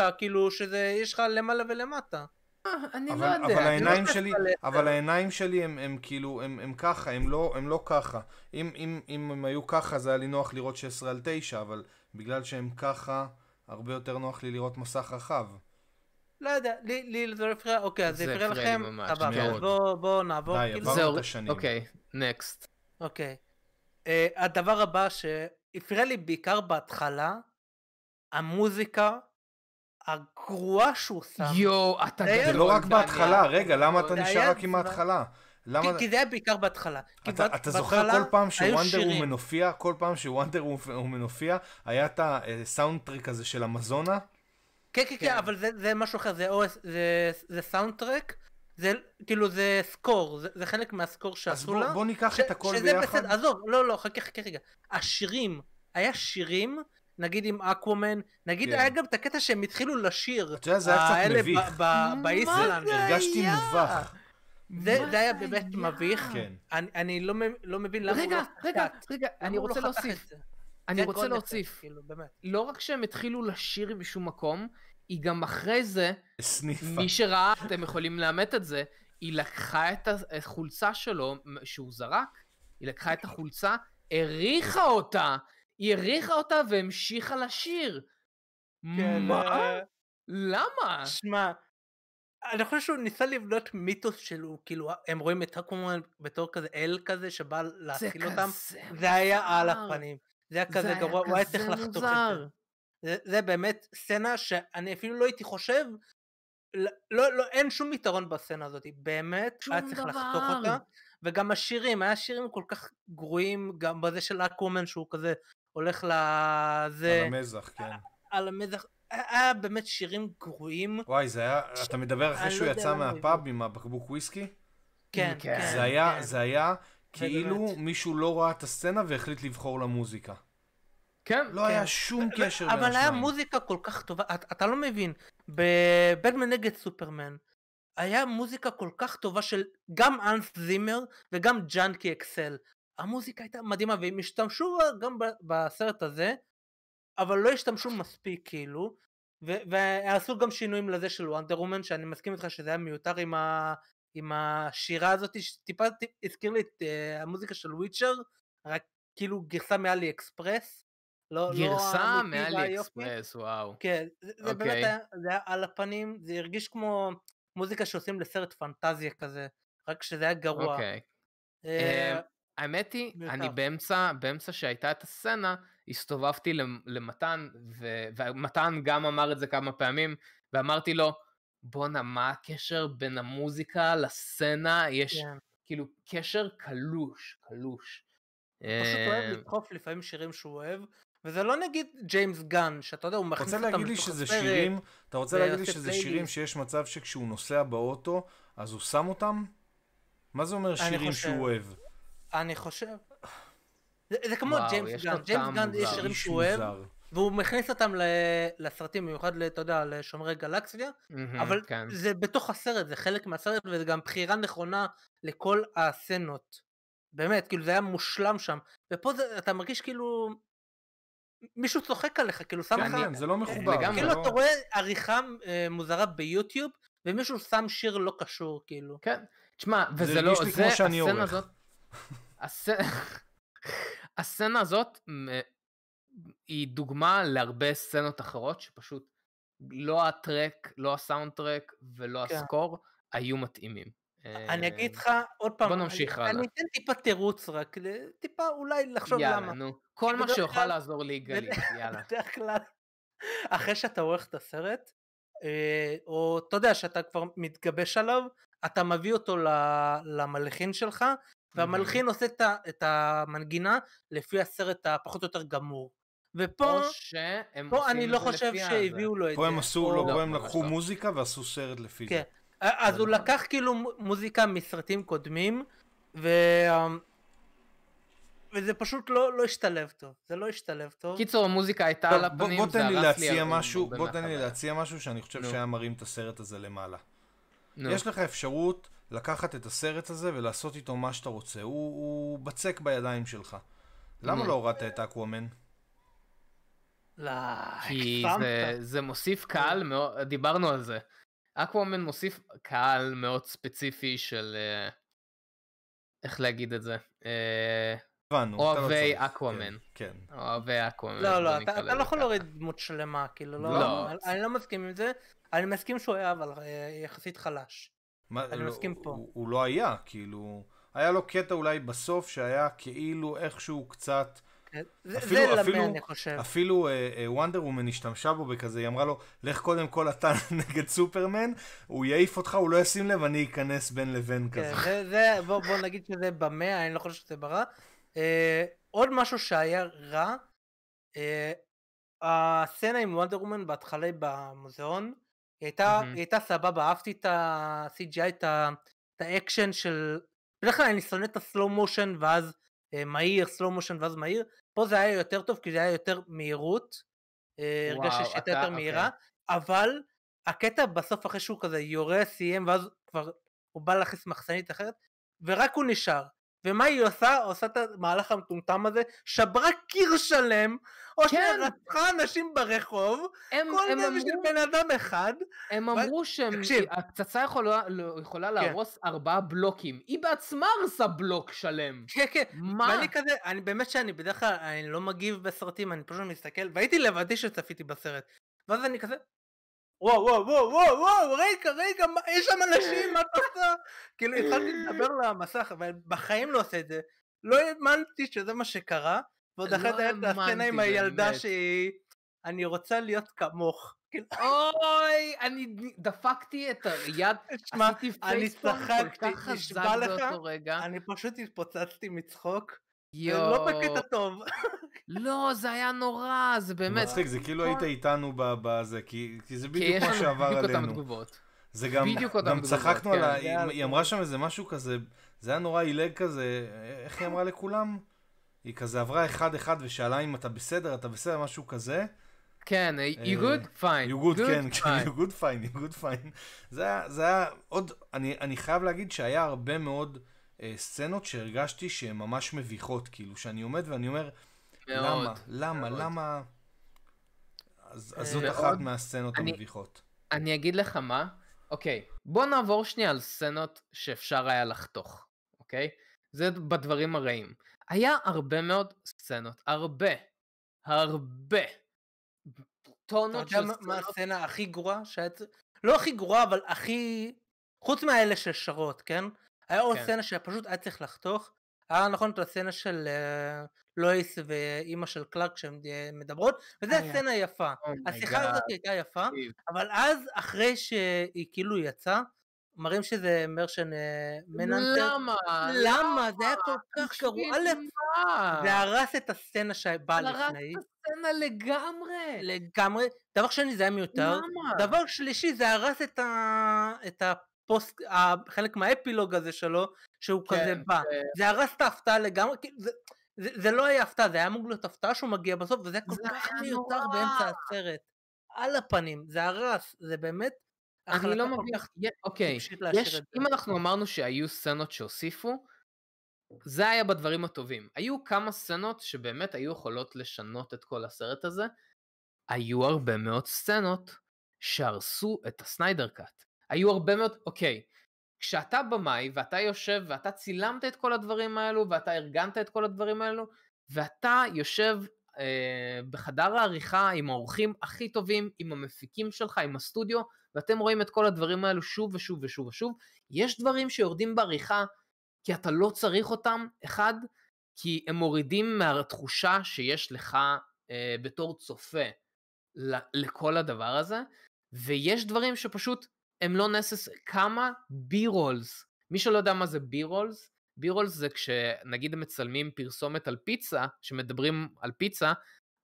S2: 16-9, כאילו, שזה, יש לך למעלה ולמטה. אה, לא אני לא יודע. אבל העיניים שלי,
S3: אבל העיניים שלי הם, כאילו, הם, ככה, הם לא, לא ככה. אם, אם הם היו ככה, זה היה לי נוח לראות 16 על 9, אבל בגלל שהם ככה, הרבה יותר נוח לי לראות מסך רחב.
S2: לא יודע, לי, לי זה לא הפריע, אוקיי, אז זה הפריע לכם, סבבה, אז בואו נעבור. די, כאילו- עברנו את השנים. אוקיי, נקסט. אוקיי. אה, הדבר הבא שהפריע לי בעיקר בהתחלה, המוזיקה הגרועה שהוא שם. יואו, אתה גדול. זה לא רק בהתחלה, רגע, למה אתה נשאר רק עם ההתחלה? למה... כי זה היה בעיקר בהתחלה. אתה זוכר כל פעם שוונדר הוא
S3: מנופיע, כל פעם שוונדר הוא מנופיע, היה את הסאונד אה, טריק הזה של המזונה? כן, כן, כן, כן, אבל זה, זה משהו אחר, זה OS, זה, זה סאונדטרק,
S2: זה כאילו זה סקור, זה, זה חלק מהסקור שעשו לה. אז בוא, בוא ניקח ש, את הכל שזה ביחד. בסדר, עזוב, לא, לא, חכה, חכה רגע. השירים, היה שירים, נגיד עם אקוומן, נגיד כן. היה גם את הקטע שהם התחילו לשיר. אתה יודע, זה היה קצת מביך. באיסלנד. הרגשתי מובך. זה, זה היה באמת מביך, כן. אני, אני לא, לא מבין למה רגע, הוא לא חטט. רגע,
S1: רגע, אני רוצה לא להוסיף.
S2: אני רוצה להוסיף, כאילו,
S1: לא רק שהם התחילו לשיר משום מקום, היא גם אחרי זה, סניפה. מי שראה, אתם יכולים לאמת את זה, היא לקחה את החולצה שלו, שהוא זרק, היא לקחה את החולצה, הריחה אותה, היא הריחה אותה והמשיכה לשיר. כן, מה? אה, למה? שמע, אני חושב שהוא ניסה לבנות
S2: מיתוס שלו, כאילו, הם רואים את הקומן בתור כזה אל כזה שבא להכיל אותם, זה היה על הפנים. זה היה כזה גרוע, הוא היה צריך לחתוך את זה. זה, באמת סצנה שאני אפילו לא הייתי חושב, לא, לא, אין שום יתרון בסצנה הזאת, באמת, היה צריך לחתוך אותה, וגם השירים, היה שירים כל כך גרועים, גם בזה של אקוומן שהוא כזה הולך לזה, על המזח,
S3: כן, על המזח, היה באמת שירים גרועים. וואי, זה היה, ש... אתה מדבר אחרי לא שהוא יצא מהפאב עם הבקבוק וויסקי? כן, כן, כן. זה היה, כן. זה היה כאילו מישהו לא ראה את הסצנה והחליט לבחור למוזיקה.
S1: כן. לא כן. היה שום קשר בין אבל היה מוזיקה
S2: כל כך טובה, אתה, אתה לא מבין, בבטמן נגד סופרמן, היה מוזיקה כל כך טובה של גם אנס זימר וגם ג'אנקי אקסל. המוזיקה הייתה מדהימה והם השתמשו גם בסרט הזה, אבל לא השתמשו מספיק כאילו, ועשו גם שינויים לזה של וונדר אומן, שאני מסכים איתך שזה היה מיותר עם, ה- עם השירה הזאת, שטיפה הזכיר לי את uh, המוזיקה של וויצ'ר, רק כאילו גרסה מעלי אקספרס, לא, לא, גרסה לא מאלי-אקספרס, וואו. כן, זה, okay. באמת אוקיי. היה, זה היה על הפנים, זה הרגיש כמו מוזיקה שעושים לסרט
S1: פנטזיה כזה, רק שזה היה גרוע. Okay. אוקיי. אה, אמ, האמת היא, מיותר. אני באמצע, באמצע שהייתה את הסצנה, הסתובבתי למתן, ו, ומתן גם אמר את זה כמה פעמים, ואמרתי לו, בואנה, מה הקשר בין המוזיקה לסצנה? יש yeah. כן. כאילו קשר קלוש, קלוש. פשוט אוהב
S3: אמ,
S2: לדחוף לפעמים שירים שהוא אוהב,
S1: וזה לא נגיד ג'יימס גן, שאתה יודע, הוא מכניס
S3: אותם לתוך הסרט. אתה רוצה להגיד לי שזה שירים, אתה רוצה להגיד לי שזה שירים שיש מצב שכשהוא נוסע באוטו, אז הוא שם אותם? מה זה אומר שירים שהוא אוהב?
S2: אני חושב. זה, זה כמו וואו, ג'יימס גן, ג'יימס גן יש שירים שהוא אוהב, והוא מכניס אותם ל... לסרטים, במיוחד, אתה יודע, לשומרי גלקסיה, mm-hmm, אבל כן. זה בתוך הסרט, זה חלק מהסרט, וזה גם בחירה נכונה לכל הסצנות. באמת, כאילו זה היה מושלם שם. ופה זה, אתה מרגיש כאילו, מישהו צוחק עליך, כאילו שם כן, לך... כן, זה לא כן, מחובר. כאילו אתה לא- רואה עריכה אה, מוזרה ביוטיוב, ומישהו שם שיר לא קשור,
S1: כאילו. כן, תשמע, וזה לא... זה הרגיש לי כמו שאני עורך. הסצנה הזאת אה, היא דוגמה להרבה סצנות אחרות, שפשוט לא הטרק, לא הסאונד טרק ולא הסקור היו מתאימים. אני אה, אגיד לך עוד פעם, בוא נמשיך הלאה. אני
S2: אתן טיפה תירוץ רק, טיפה אולי לחשוב יאללה, למה. יאללה, נו, כל מה שיוכל כלל... לעזור לי גלי, יאללה. בדרך כלל, אחרי שאתה עורך את הסרט, אה, או אתה יודע שאתה כבר מתגבש עליו, אתה מביא אותו למלחין שלך, והמלחין עושה את המנגינה לפי הסרט הפחות או יותר גמור. ופה,
S1: פה אני לא חושב
S2: שהביאו לו את
S3: זה. פה הם עשו, לא, פה לא, הם לא, לקחו לא. מוזיקה ועשו סרט לפי זה. כן.
S2: אז הוא נכון. לקח כאילו מוזיקה מסרטים קודמים, ו... אמ, וזה פשוט לא, לא השתלב טוב, זה לא השתלב טוב. קיצור, המוזיקה
S1: הייתה על הפנים, בוא תן לי להציע משהו, בוא תן לי להציע
S3: משהו שאני חושב שהיה מרים את הסרט הזה למעלה. יש לך אפשרות לקחת את הסרט הזה ולעשות איתו מה שאתה רוצה, הוא, הוא בצק בידיים שלך. למה לא הורדת את אקוואמן? כי
S1: זה מוסיף קהל, דיברנו על זה. אקוואמן מוסיף קהל מאוד ספציפי של אה, איך להגיד את זה. אה, לא אוהבי כן, אקוואמן. כן. אוהבי אקוואמן. לא, לא, אתה לא
S2: יכול להוריד דמות שלמה, כאילו, לא. לא. אני לא מסכים עם זה. אני מסכים שהוא היה אבל אה, יחסית חלש.
S3: אני לא, מסכים פה. הוא לא היה, כאילו... היה לו קטע אולי בסוף שהיה כאילו איכשהו קצת כן, זה אפילו, למה אני חושב. אפילו וונדר uh, וומן השתמשה בו בכזה, היא אמרה לו, לך קודם כל אתה נגד סופרמן, הוא יעיף אותך, הוא לא ישים לב, אני אכנס בין לבין כן, כזה.
S2: זה, זה, בוא, בוא נגיד שזה במאה, אני לא חושב שזה ברע. Uh, עוד משהו שהיה רע, uh, הסצנה עם וונדר וומן בהתחלה במוזיאון, היא הייתה, היא הייתה סבבה, אהבתי את ה-CGI, את האקשן של... בדרך כלל אני שונא את הסלואו מושן ואז אה, מהיר, סלואו מושן ואז מהיר, פה זה היה יותר טוב כי זה היה יותר מהירות, אה, הרגשתי שהייתה יותר מהירה, okay. אוקיי. אבל הקטע בסוף אחרי שהוא כזה יורה, סיים, ואז כבר הוא בא להכניס מחסנית אחרת, ורק הוא נשאר, ומה היא עושה? עושה את המהלך המטומטם הזה, שברה קיר שלם, או כן. שרצחה אנשים ברחוב, הם,
S1: כל הם זה אמרו, בשביל בן אדם אחד. הם ו... אמרו שהפצצה יכולה, לא, יכולה כן. להרוס כן. ארבעה בלוקים, היא בעצמה הרסה בלוק שלם. כן, כן. מה? ואני כזה, אני
S2: באמת שאני בדרך כלל, אני לא מגיב בסרטים, אני פשוט מסתכל, והייתי לבדי שצפיתי בסרט. ואז אני כזה, וואו וואו וואו וואו וואו רגע רגע מה, יש שם אנשים מה אתה עושה? כאילו התחלתי לדבר למסך אבל בחיים לא עושה את זה. לא האמנתי שזה מה שקרה ועוד אחרי זה היה את הסצנה עם הילדה שהיא אני רוצה להיות
S1: כמוך. כאילו, אוי אני דפקתי את היד, עשיתי פייספורט
S2: כל כך חזק באותו רגע. אני פשוט התפוצצתי מצחוק. אה, לא יואו.
S3: לא בקטע
S1: טוב. לא, זה היה נורא, זה באמת. מצחיק, זה כאילו היית
S3: איתנו בזה, כי, זה בדיוק מה שעבר עלינו. זה גם, בדיוק אותן גם צחקנו כן, על ה... היא אמרה שם איזה משהו כזה, זה היה נורא עילג כזה, איך היא אמרה לכולם? היא כזה עברה אחד-אחד ושאלה אם אתה בסדר, אתה בסדר, משהו כזה. כן, you אה, good? fine. you good, כן, you good fine, you good fine. זה היה, עוד, אני חייב להגיד שהיה הרבה מאוד... אה, סצנות שהרגשתי שהן ממש מביכות, כאילו, שאני עומד ואני אומר, מאוד, למה, למה, מאוד. למה... אז, אז זאת מאוד. אה, אחת מהסצנות אני, המביכות.
S1: אני אגיד לך מה, אוקיי, בוא נעבור שנייה על סצנות שאפשר היה לחתוך, אוקיי? זה בדברים הרעים. היה הרבה מאוד סצנות, הרבה, הרבה. טונות של
S2: סצנות. אתה יודע מה הסצנה הכי גרועה? שאת... לא הכי גרועה, אבל הכי... חוץ מאלה ששרות, כן? היה עוד כן. סצנה שפשוט היה צריך לחתוך. היה נכון את הסצנה של אה, לואיס ואימא של קלארק שהן אה, מדברות, וזו אה, הסצנה היפה. השיחה הזאת הייתה יפה, אבל אז אחרי שהיא כאילו יצאה, מראים שזה מרשן מננטר. למה? למה? זה היה כל כך קרוע. זה הרס את הסצנה שבאה לפני. הרס את הסצנה לגמרי. לגמרי. דבר שני, זה היה מיותר. למה? דבר שלישי, זה הרס את ה... הפוסט, חלק מהאפילוג הזה שלו, שהוא כן, כזה בא. זה... כן. זה הרס את ההפתעה לגמרי, זה, זה, זה לא היה הפתעה, זה היה אמור להיות הפתעה שהוא מגיע בסוף, וזה כל זה כך מיותר נורא. באמצע הסרט. על הפנים, זה הרס, זה באמת...
S1: אני לא מבין, אוקיי, יש, אם אנחנו אמרנו שהיו סצנות שהוסיפו, זה היה בדברים הטובים. היו כמה סצנות שבאמת היו יכולות לשנות את כל הסרט הזה. היו הרבה מאוד סצנות שהרסו את הסניידר קאט. היו הרבה מאוד, אוקיי, כשאתה במאי ואתה יושב ואתה צילמת את כל הדברים האלו ואתה ארגנת את כל הדברים האלו ואתה יושב אה, בחדר העריכה עם האורחים הכי טובים, עם המפיקים שלך, עם הסטודיו ואתם רואים את כל הדברים האלו שוב ושוב ושוב ושוב. יש דברים שיורדים בעריכה כי אתה לא צריך אותם, אחד, כי הם מורידים מהתחושה שיש לך אה, בתור צופה לכל הדבר הזה ויש דברים שפשוט הם לא נסס... כמה בי-רולס. מי שלא יודע מה זה בי-רולס, בי-רולס זה כשנגיד הם מצלמים פרסומת על פיצה, שמדברים על פיצה,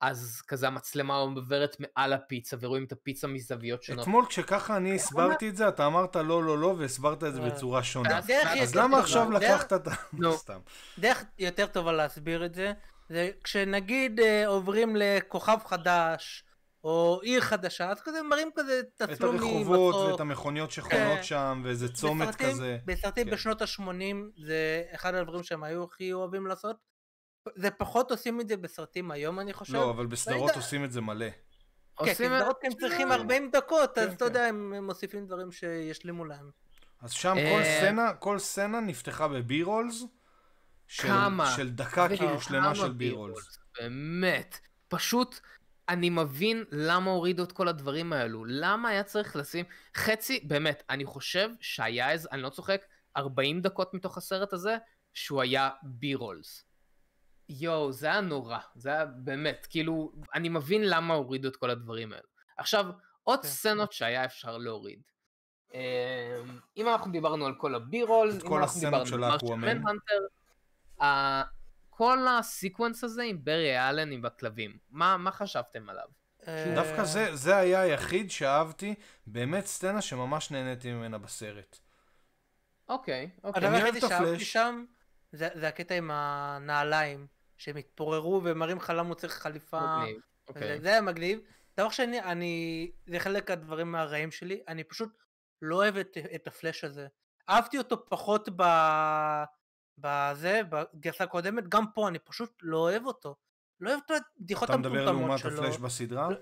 S1: אז כזה המצלמה עוברת מעל הפיצה ורואים
S3: את הפיצה מזוויות שונות. אתמול כשככה אני אה, הסברתי את זה, אתה אמרת לא, לא, לא, והסברת את זה אה. בצורה אה, שונה. אז למה עכשיו לקחת את ה... סתם.
S2: דרך יותר טובה להסביר את זה, זה כשנגיד עוברים לכוכב חדש, או עיר חדשה, אז כזה מראים כזה תצלומים. את הרחובות או... ואת
S3: המכוניות שחונות כן. שם, ואיזה צומת בסרטים, כזה.
S2: בסרטים כן. בשנות ה-80 זה אחד הדברים שהם היו הכי אוהבים לעשות. זה פחות עושים את זה בסרטים היום, אני חושב. לא, אבל בסדרות לא
S3: עושים את זה מלא. כן, עושים... בסדרות הם צריכים 40
S2: כן. דקות, אז כן, אתה יודע, כן. הם מוסיפים דברים שישלימו להם.
S3: אז שם כל אה. סצנה, כל סצנה נפתחה בבירולס. של, כמה? של דקה כאילו שלמה של בירולס.
S1: באמת. פשוט אני מבין למה הורידו את כל הדברים האלו, למה היה צריך לשים חצי, באמת, אני חושב שהיה איזה, אני לא צוחק, 40 דקות מתוך הסרט הזה, שהוא היה בי רולס. יואו, זה היה נורא, זה היה באמת, כאילו, אני מבין למה הורידו את כל הדברים האלו. עכשיו, עוד okay. כן. סצנות שהיה אפשר להוריד. אמ, אם אנחנו דיברנו על כל הבירולס, רולס, אם אנחנו דיברנו על מרשל מנהנטר, כל הסיקוונס הזה עם ברי אלן עם הכלבים, מה, מה חשבתם עליו? אה, דווקא זה,
S3: זה היה היחיד שאהבתי, באמת סצנה שממש נהניתי ממנה בסרט.
S2: אוקיי, אוקיי. הדבר היחידי שאהבתי שם, זה, זה הקטע עם הנעליים, שהם התפוררו ומראים לך למה הוא צריך חליפה. מגניב, אוקיי. זה, זה היה מגניב. דבר שני, אני, זה חלק הדברים הרעים שלי, אני פשוט לא אוהב את, את הפלאש הזה. אהבתי אותו פחות ב... בזה, בגרסה הקודמת, גם פה אני פשוט לא אוהב אותו. לא אוהב את הבדיחות המטומטמות שלו. אתה מדבר על לעומת הפלאש
S3: בסדרה? לא,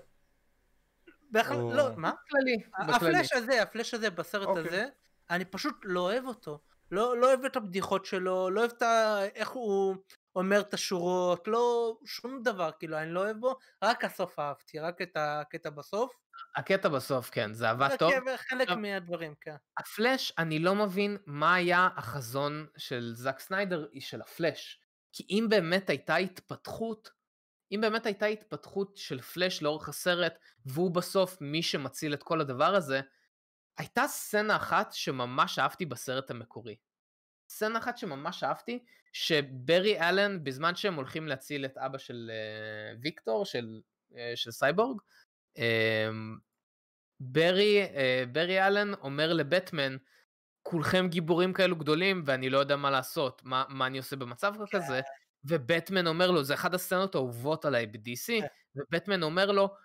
S3: בכלל, או... לא, מה?
S2: בכללי. הפלאש הזה, הפלאש הזה בסרט אוקיי. הזה, אני פשוט לא אוהב אותו. לא, לא אוהב את הבדיחות שלו, לא אוהב את ה... איך הוא אומר את השורות, לא שום דבר, כאילו, אני לא אוהב בו, רק הסוף אהבתי, רק את הקטע בסוף.
S1: הקטע בסוף, כן, זה עבד זה טוב. זה
S2: חלק טוב. מהדברים, כן.
S1: הפלאש, אני לא מבין מה היה החזון של זאק סניידר, היא של הפלאש. כי אם באמת הייתה התפתחות, אם באמת הייתה התפתחות של פלאש לאורך הסרט, והוא בסוף מי שמציל את כל הדבר הזה, הייתה סצנה אחת שממש אהבתי בסרט המקורי, סצנה אחת שממש אהבתי, שברי אלן בזמן שהם הולכים להציל את אבא של uh, ויקטור, של, uh, של סייבורג, um, ברי, uh, ברי אלן אומר לבטמן, כולכם גיבורים כאלו גדולים ואני לא יודע מה לעשות, מה, מה אני עושה במצב כן. כזה, ובטמן אומר לו, זה אחת הסצנות האהובות עליי ב-DC, כן. ובטמן אומר לו,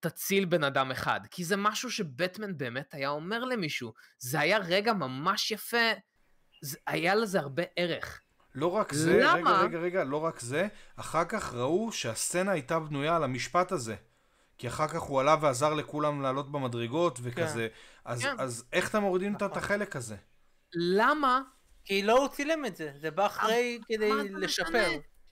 S1: תציל בן אדם אחד, כי זה משהו שבטמן באמת היה אומר למישהו, זה היה רגע ממש יפה זה, היה לזה הרבה ערך.
S3: לא רק זה, למה? רגע, רגע, רגע, לא רק זה, אחר כך ראו שהסצנה הייתה בנויה על המשפט הזה. כי אחר כך הוא עלה ועזר לכולם לעלות במדרגות וכזה. כן. אז, כן. אז איך אתם מורידים את נכון. החלק הזה? למה? כי לא הוא צילם את זה, זה בא אחרי כדי לשפר.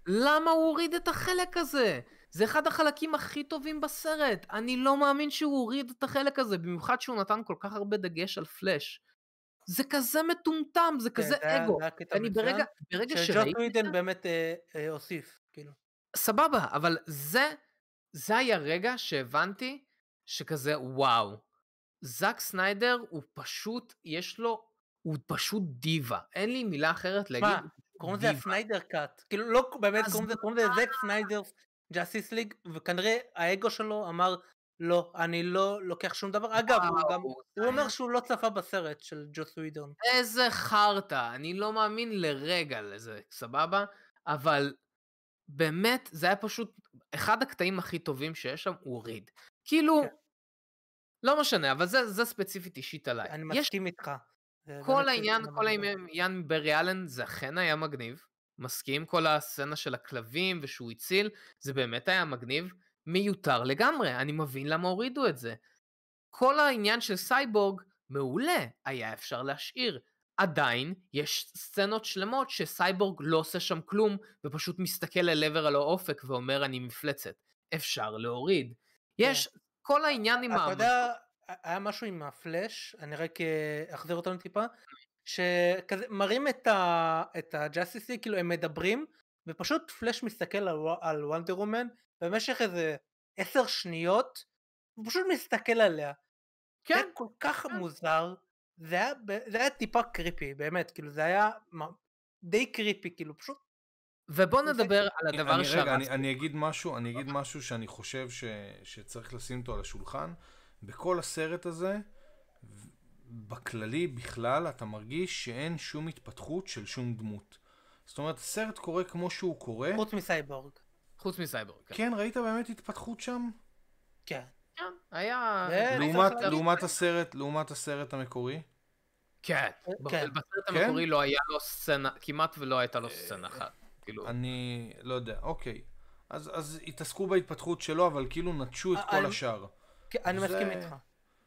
S3: למה
S1: הוא הוריד את החלק הזה? זה אחד החלקים הכי טובים בסרט. אני לא מאמין שהוא הוריד את החלק הזה, במיוחד שהוא נתן כל כך הרבה דגש על פלאש. זה כזה מטומטם, זה כן, כזה כן, אגו. אני ברגע, ברגע שראיתי... שג'וט
S2: ווידן באמת אה, אה, הוסיף,
S1: כאילו. סבבה, אבל זה, זה היה רגע שהבנתי שכזה וואו. זאק סניידר הוא פשוט, יש לו, הוא פשוט דיווה. אין לי מילה אחרת להגיד. מה, קוראים לזה הסניידר קאט. כאילו לא באמת קוראים לזה, קוראים
S2: לזה זאק סניידר ג'אסיס ליג, וכנראה האגו שלו אמר לא, אני לא לוקח שום דבר. אגב, הוא גם, הוא אומר שהוא לא צפה בסרט של ג'וס ווידון.
S1: איזה חרטא, אני לא מאמין לרגע לזה, סבבה? אבל באמת, זה היה פשוט אחד הקטעים הכי טובים שיש שם, הוא ריד. כאילו, כן. לא משנה, אבל זה, זה ספציפית אישית עליי. אני יש... מסכים איתך. לא כל העניין, כל העניין ברי אלן זה אכן היה מגניב. מסכים, כל הסצנה של הכלבים ושהוא הציל, זה באמת היה מגניב. מיותר לגמרי, אני מבין למה הורידו את זה. כל העניין של סייבורג מעולה, היה אפשר להשאיר. עדיין יש סצנות שלמות שסייבורג לא עושה שם כלום ופשוט מסתכל אל עבר הלא אופק ואומר אני מפלצת. אפשר להוריד. יש כן. כל העניין עם ה... אתה יודע,
S2: היה משהו עם הפלאש, אני רק אה, אחזיר אותנו טיפה, שכזה מראים את הג'אסיסי, כאילו הם מדברים, ופשוט פלאש מסתכל על וונדר וומן במשך איזה עשר שניות, הוא פשוט מסתכל עליה. כן. זה כל כך כן. מוזר, זה היה, זה היה טיפה קריפי, באמת, כאילו זה היה די קריפי, כאילו פשוט... ובוא נדבר על הדבר שהרסתי. רגע, אני,
S3: אני אגיד משהו, אני אגיד משהו שאני חושב ש, שצריך לשים אותו על השולחן. בכל הסרט הזה, בכללי, בכלל, אתה מרגיש שאין שום התפתחות של שום דמות. זאת אומרת, הסרט קורה כמו שהוא קורה. חוץ מסייבורג. חוץ מסייבר. כן. כן, ראית באמת התפתחות שם? כן.
S1: היה... כן, לעומת, לעומת, כן.
S3: הסרט, לעומת הסרט המקורי? כן. כן. בסרט כן? המקורי לא היה לו סצנה, כמעט ולא הייתה לו סצנה אה, אחת. כאילו... אני לא יודע, אוקיי. אז, אז התעסקו בהתפתחות שלו, אבל כאילו נטשו את אה, כל השאר.
S2: אני מסכים איתך.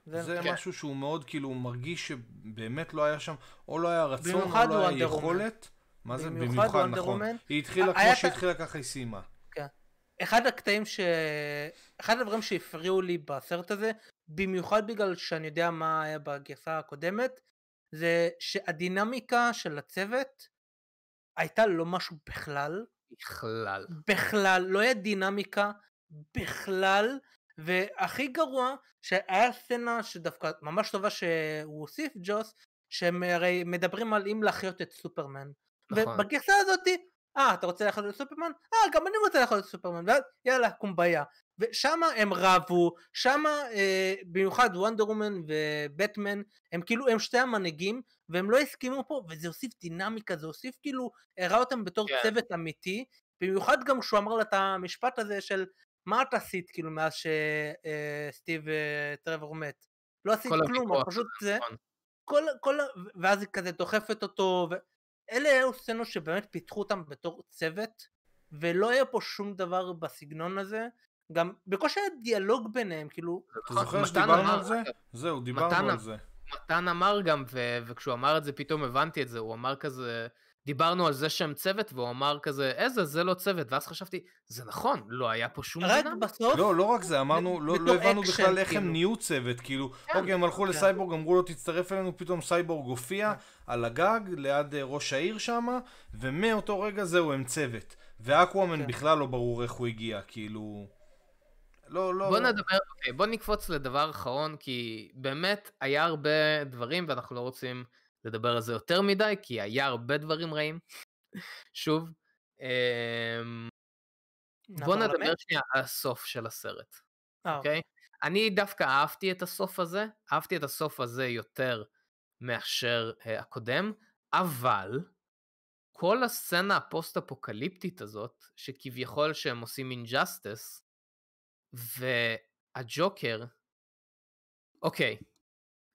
S2: זה, כן.
S3: משהו שהוא מאוד כאילו מרגיש שבאמת לא היה שם, או לא היה רצון, או לא היה יכולת. מה זה במיוחד, נכון. היא התחילה כמו שהתחילה ככה היא סיימה.
S2: אחד הקטעים ש... אחד הדברים שהפריעו לי בסרט הזה, במיוחד בגלל שאני יודע מה היה בגרסה הקודמת, זה שהדינמיקה של הצוות הייתה לא משהו בכלל.
S1: בכלל.
S2: בכלל, לא היה דינמיקה בכלל, והכי גרוע שהיה סצנה שדווקא ממש טובה שהוא הוסיף ג'וס, שהם הרי מדברים על אם להחיות את סופרמן. נכון. ובגרסה הזאתי... אה, אתה רוצה ללכת לסופרמן? אה, גם אני רוצה ללכת לסופרמן, ואז יאללה, קומביה. ושם הם רבו, שם אה, במיוחד וונדר וומן ובטמן, הם כאילו, הם שתי המנהיגים, והם לא הסכימו פה, וזה הוסיף דינמיקה, זה הוסיף כאילו, הראה אותם בתור yeah. כן. צוות אמיתי, במיוחד גם כשהוא אמר לה את המשפט הזה של, מה את עשית כאילו מאז שסטיב אה, אה, טרוור מת? לא עשית כלום, פשוט זה. נכון. כל, כל, ואז היא כזה דוחפת אותו, ו... אלה היו סצנות שבאמת פיתחו אותם בתור צוות, ולא היה פה שום דבר בסגנון הזה. גם בקושי היה דיאלוג ביניהם, כאילו... אתה זוכר
S1: שדיברנו על זה? זהו, דיברנו על אמ- זה. מתן אמר גם, וכשהוא אמר את זה פתאום הבנתי את זה, הוא אמר כזה... דיברנו על זה שהם צוות, והוא אמר כזה, איזה, זה לא צוות, ואז חשבתי, זה נכון,
S3: לא היה פה שום רק בנם. בסוף... לא, לא רק זה, אמרנו, לא, לא הבנו אקשן, בכלל איך כאילו. הם נהיו צוות, כאילו, כן, אוקיי, הם הלכו כן. לסייבורג, אמרו לו, לא תצטרף אלינו, פתאום סייבורג הופיע כן. על הגג, ליד אה, ראש העיר שם, ומאותו רגע זהו, הם צוות. ואקוואמן כן. בכלל לא ברור איך הוא הגיע, כאילו... לא,
S1: לא... בוא לא. נדבר, אוקיי, בוא נקפוץ לדבר אחרון, כי באמת היה הרבה דברים ואנחנו לא רוצים לדבר על זה יותר מדי, כי היה הרבה דברים רעים. שוב, אמ, בוא נדבר שנייה על הסוף של הסרט, אה, אוקיי? Okay? אוקיי. אני דווקא אהבתי את הסוף הזה, אהבתי את הסוף הזה יותר מאשר uh, הקודם, אבל כל הסצנה הפוסט-אפוקליפטית הזאת, שכביכול שהם עושים אינג'סטס, והג'וקר, אוקיי,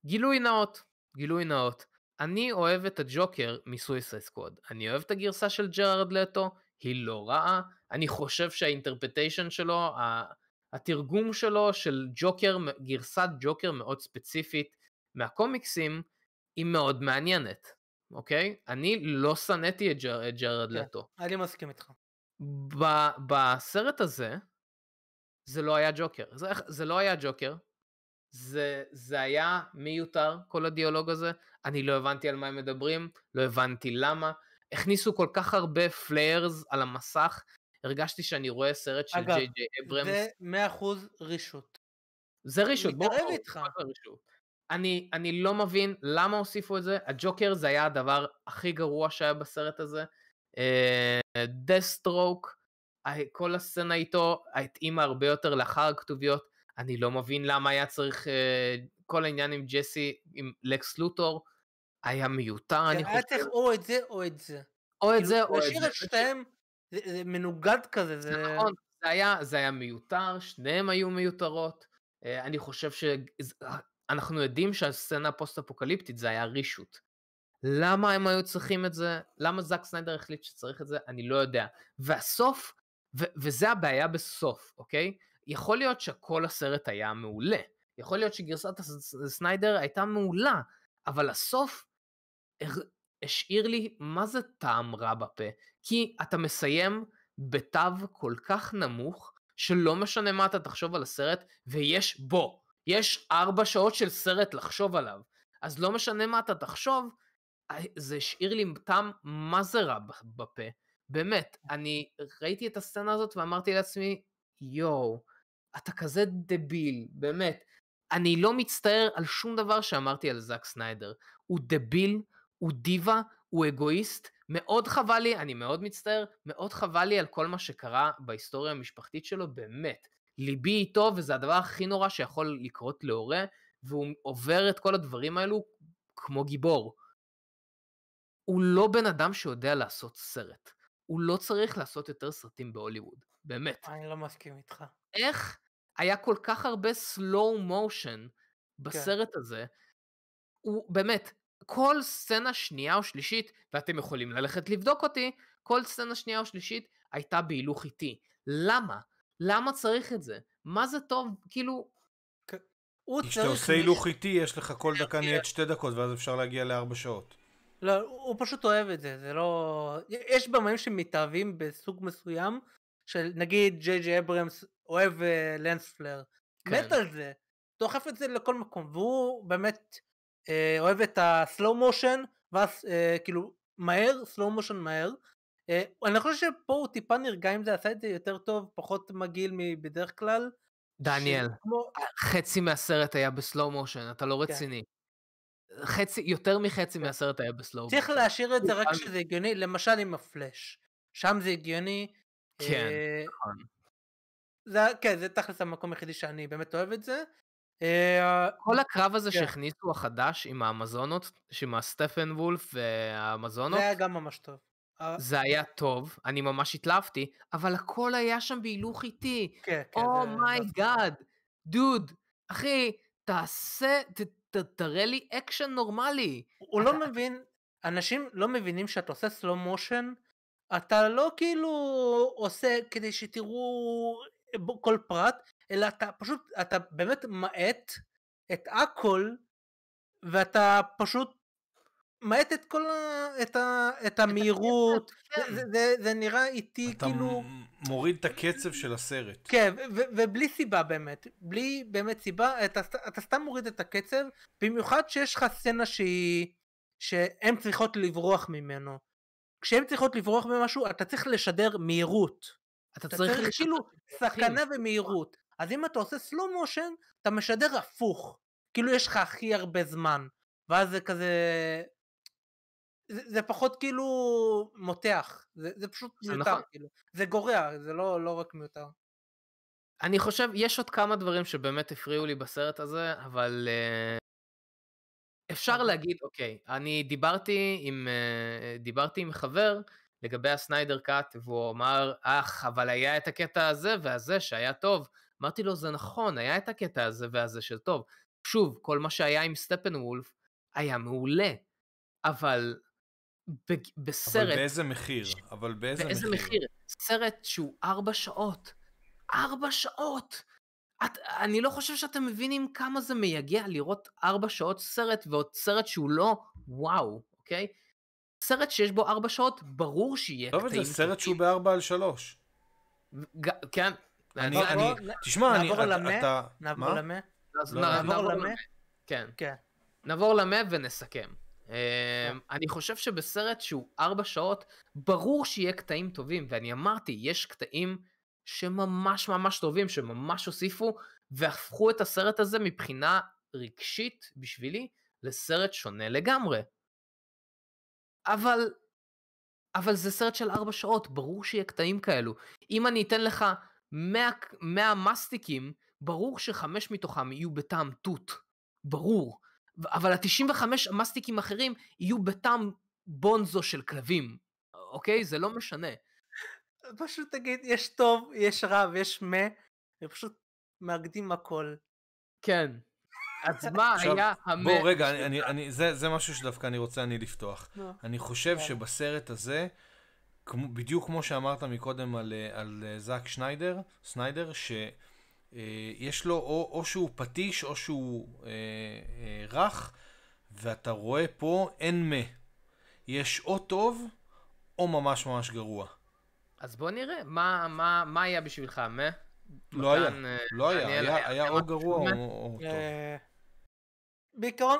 S1: גילוי נאות, גילוי נאות, אני אוהב את הג'וקר מסויסה סקוד. אני אוהב את הגרסה של ג'רארד לטו, היא לא רעה, אני חושב שהאינטרפטיישן שלו, התרגום שלו של ג'וקר, גרסת ג'וקר מאוד ספציפית מהקומיקסים, היא מאוד מעניינת, אוקיי? אני לא שנאתי את, ג'ר, ג'רד כן, לטו. אני מסכים איתך. ב- בסרט הזה, זה לא היה ג'וקר. זה, זה לא היה ג'וקר, זה, זה היה מיותר, כל הדיאלוג הזה. אני לא הבנתי על מה הם מדברים, לא הבנתי למה. הכניסו כל כך הרבה פליירס על המסך, הרגשתי שאני רואה סרט של ג'יי ג'יי אברמס. אגב, זה מאה אחוז רישות. זה רישות, בואו. מתערב איתך. אני, אני לא מבין למה הוסיפו את זה, הג'וקר זה היה הדבר הכי גרוע שהיה בסרט הזה. דסטרוק, אה, uh, אה, כל הסצנה איתו התאימה הרבה יותר לאחר הכתוביות, אני לא מבין למה היה צריך, uh, כל העניין עם ג'סי, עם לקס לוטור, היה מיותר, כן, אני חושב. היה צריך
S2: או את זה או את זה.
S1: או את כאילו, זה או את זה. להשאיר את
S2: שתיהם, זה מנוגד כזה. נכון,
S1: זה היה מיותר, שניהם היו מיותרות. אה, אני חושב שאנחנו אה, יודעים שהסצנה הפוסט-אפוקליפטית זה היה רישות. למה הם היו צריכים את זה? למה זאק סניידר החליט שצריך את זה? אני לא יודע. והסוף, ו- וזה הבעיה בסוף, אוקיי? יכול להיות שכל הסרט היה מעולה. יכול להיות שגרסת הסניידר הייתה מעולה, אבל הסוף השאיר לי מה זה טעם רע בפה, כי אתה מסיים בתו כל כך נמוך, שלא משנה מה אתה תחשוב על הסרט, ויש בו, יש ארבע שעות של סרט לחשוב עליו, אז לא משנה מה אתה תחשוב, אה, זה השאיר לי טעם מה זה רע בפה, באמת, אני ראיתי את הסצנה הזאת ואמרתי לעצמי, יואו, אתה כזה דביל, באמת. אני לא מצטער על שום דבר שאמרתי על זאק סניידר. הוא דביל, הוא דיווה, הוא אגואיסט, מאוד חבל לי, אני מאוד מצטער, מאוד חבל לי על כל מה שקרה בהיסטוריה המשפחתית שלו, באמת. ליבי איתו, וזה הדבר הכי נורא שיכול לקרות להורה, והוא עובר את כל הדברים האלו כמו גיבור. הוא לא בן אדם שיודע לעשות סרט. הוא לא צריך לעשות יותר סרטים בהוליווד, באמת. אני לא מסכים איתך. איך היה כל כך הרבה slow motion בסרט כן. הזה? הוא באמת, כל סצנה שנייה או שלישית, ואתם יכולים ללכת לבדוק אותי, כל סצנה שנייה או שלישית הייתה בהילוך איתי. למה? למה צריך את זה? מה זה טוב? כאילו... הוא צריך... כשאתה עושה הילוך
S3: איתי, יש לך כל אה, דקה אה, נהיית שתי דקות ואז אפשר להגיע לארבע שעות.
S1: לא,
S2: הוא פשוט אוהב את זה, זה לא... יש במאים שמתאהבים בסוג מסוים, של נגיד ג'יי ג'י אברמס אוהב לנספלר, אה, כן. מת על זה, דוחף את זה לכל מקום, והוא באמת אה, אוהב את הסלואו מושן, ואז אה, כאילו מהר, סלואו מושן מהר. אה, אני חושב שפה הוא טיפה נרגע עם זה, עשה את זה יותר טוב, פחות מגעיל מבדרך כלל. דניאל, שכמו...
S1: אה, חצי מהסרט היה בסלואו מושן, אתה לא כן. רציני. כן. חצי, יותר מחצי כן. מהסרט היה בסלואו. מושן צריך
S2: להשאיר את זה רק כשזה הגיוני, למשל עם הפלאש. שם זה הגיוני. כן, אה, נכון. זה, כן, זה תכלס המקום היחידי שאני באמת אוהב את זה.
S1: אה, כל הקרב הזה כן. שהכניסו החדש עם האמזונות, עם הסטפן וולף והאמזונות, זה היה גם ממש טוב. אה, זה היה טוב, אני ממש התלהבתי, אבל הכל היה שם בהילוך איתי. כן, כן. אומייגאד, oh דוד, אחי,
S2: תעשה, תראה לי אקשן נורמלי. הוא לא מבין, אנשים לא מבינים שאתה עושה סלו מושן, אתה לא כאילו עושה כדי שתראו כל פרט, אלא אתה פשוט, אתה באמת מאט את הכל, ואתה פשוט מאט את כל ה... את, ה... את המהירות, כן. זה, זה, זה נראה איטי אתה כאילו...
S3: אתה מוריד את הקצב של הסרט.
S2: כן, ו- ו- ובלי סיבה באמת, בלי באמת סיבה, אתה, אתה סתם מוריד את הקצב, במיוחד שיש לך סצנה שהיא... שהן צריכות לברוח ממנו. כשהן צריכות לברוח ממשהו, אתה צריך לשדר מהירות. אתה, אתה צריך, צריך כאילו סכנה ומהירות. אז אם אתה עושה slow motion אתה משדר הפוך. כאילו יש לך הכי הרבה זמן. ואז זה כזה... זה, זה פחות כאילו מותח. זה, זה פשוט אה, מיותר. נכון. כאילו. זה גורע, זה לא, לא רק מיותר.
S1: אני חושב, יש עוד כמה דברים שבאמת הפריעו לי בסרט הזה, אבל... Uh... אפשר אוקיי. להגיד, אוקיי, אני דיברתי עם, אה, דיברתי עם חבר לגבי הסניידר קאט, והוא אמר, אך, אבל היה את הקטע הזה והזה שהיה טוב, אמרתי לו, זה נכון, היה את הקטע הזה והזה של טוב. שוב, כל מה שהיה עם סטפן וולף היה מעולה, אבל
S3: ב- בסרט... אבל באיזה מחיר? ש... אבל באיזה, באיזה מחיר? מחיר?
S1: סרט שהוא ארבע שעות. ארבע שעות! את, אני לא חושב שאתם מבינים כמה זה מייגע לראות ארבע שעות סרט ועוד סרט שהוא לא וואו, אוקיי? סרט שיש בו ארבע שעות, ברור שיהיה לא, קטעים. טוב, זה סרט
S3: שהוא בארבע על שלוש.
S1: כן, אני, אני, תשמע, אני... נעבור למה? נעבור למה? נעבור למה? כן. כן. נעבור למה ונסכם. אמ, אני חושב שבסרט שהוא ארבע שעות, ברור שיהיה קטעים טובים, ואני אמרתי, יש קטעים שממש ממש טובים, שממש הוסיפו, והפכו את הסרט הזה מבחינה רגשית, בשבילי, לסרט שונה לגמרי. אבל... אבל זה סרט של ארבע שעות, ברור שיהיה קטעים כאלו. אם אני אתן לך 100, 100 מסטיקים, ברור שחמש מתוכם יהיו בטעם תות, ברור. אבל ה-95 מסטיקים אחרים יהיו בטעם בונזו של כלבים, אוקיי? זה לא משנה. פשוט תגיד, יש טוב,
S2: יש רע ויש מה, ופשוט מאגדים הכל. כן. אז מה היה המה? בוא, רגע,
S3: זה משהו שדווקא אני רוצה אני לפתוח. אני חושב כן. שבסרט הזה... כמו, בדיוק כמו שאמרת מקודם על, אה, על אה, זאק שניידר, סניידר, שיש אה, לו או, או שהוא פטיש או שהוא אה, אה, רך, ואתה רואה פה אין מה. יש או טוב או ממש ממש גרוע.
S1: אז בוא נראה, מה, מה, מה היה בשבילך, מה?
S3: לא היה, לא היה, היה, או גרוע או, טוב.
S2: בעיקרון,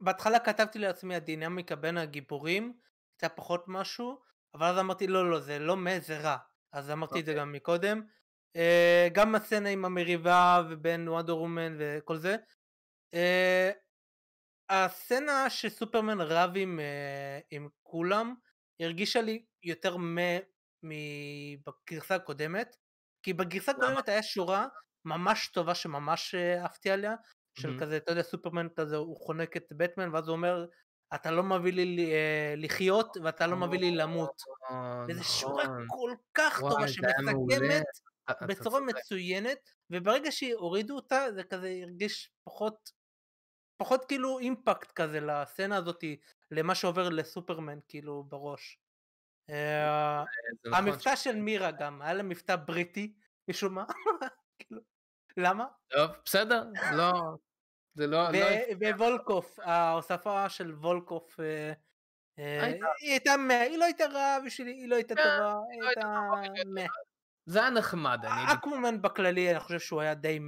S2: בהתחלה כתבתי לעצמי הדינמיקה בין הגיבורים, הייתה פחות משהו, אבל אז אמרתי לא לא זה לא מת זה רע אז אמרתי okay. את זה אוקיי. גם מקודם uh, גם הסצנה עם המריבה ובין וונדר וומן וכל זה uh, הסצנה שסופרמן רב עם, uh, עם כולם הרגישה לי יותר מ... מבגרסה הקודמת כי בגרסה הקודמת היה שורה ממש טובה שממש עפתי עליה של mm-hmm. כזה אתה יודע סופרמן כזה הוא חונק את בטמן ואז הוא אומר אתה לא מביא לי אה, לחיות ואתה לא מביא לי למות. וזו שורה נכון. כל כך טובה שמסכמת בצורה מצוינת, וברגע שהורידו אותה זה כזה הרגיש פחות, פחות כאילו אימפקט כזה לסצנה הזאתי, למה שעובר לסופרמן כאילו בראש. אה, נכון המבטא של מירה גם, היה לה מבטא בריטי משום מה, כאילו, למה? טוב, בסדר, לא, זה לא... לא ווולקוף, ההוספה של וולקוף, אה, אה, היא הייתה מה, היא לא הייתה רעה בשבילי, היא לא הייתה כן, טובה, היא לא הייתה מה. לא זה היה נחמד. אקוומן בכללי, אני חושב שהוא היה די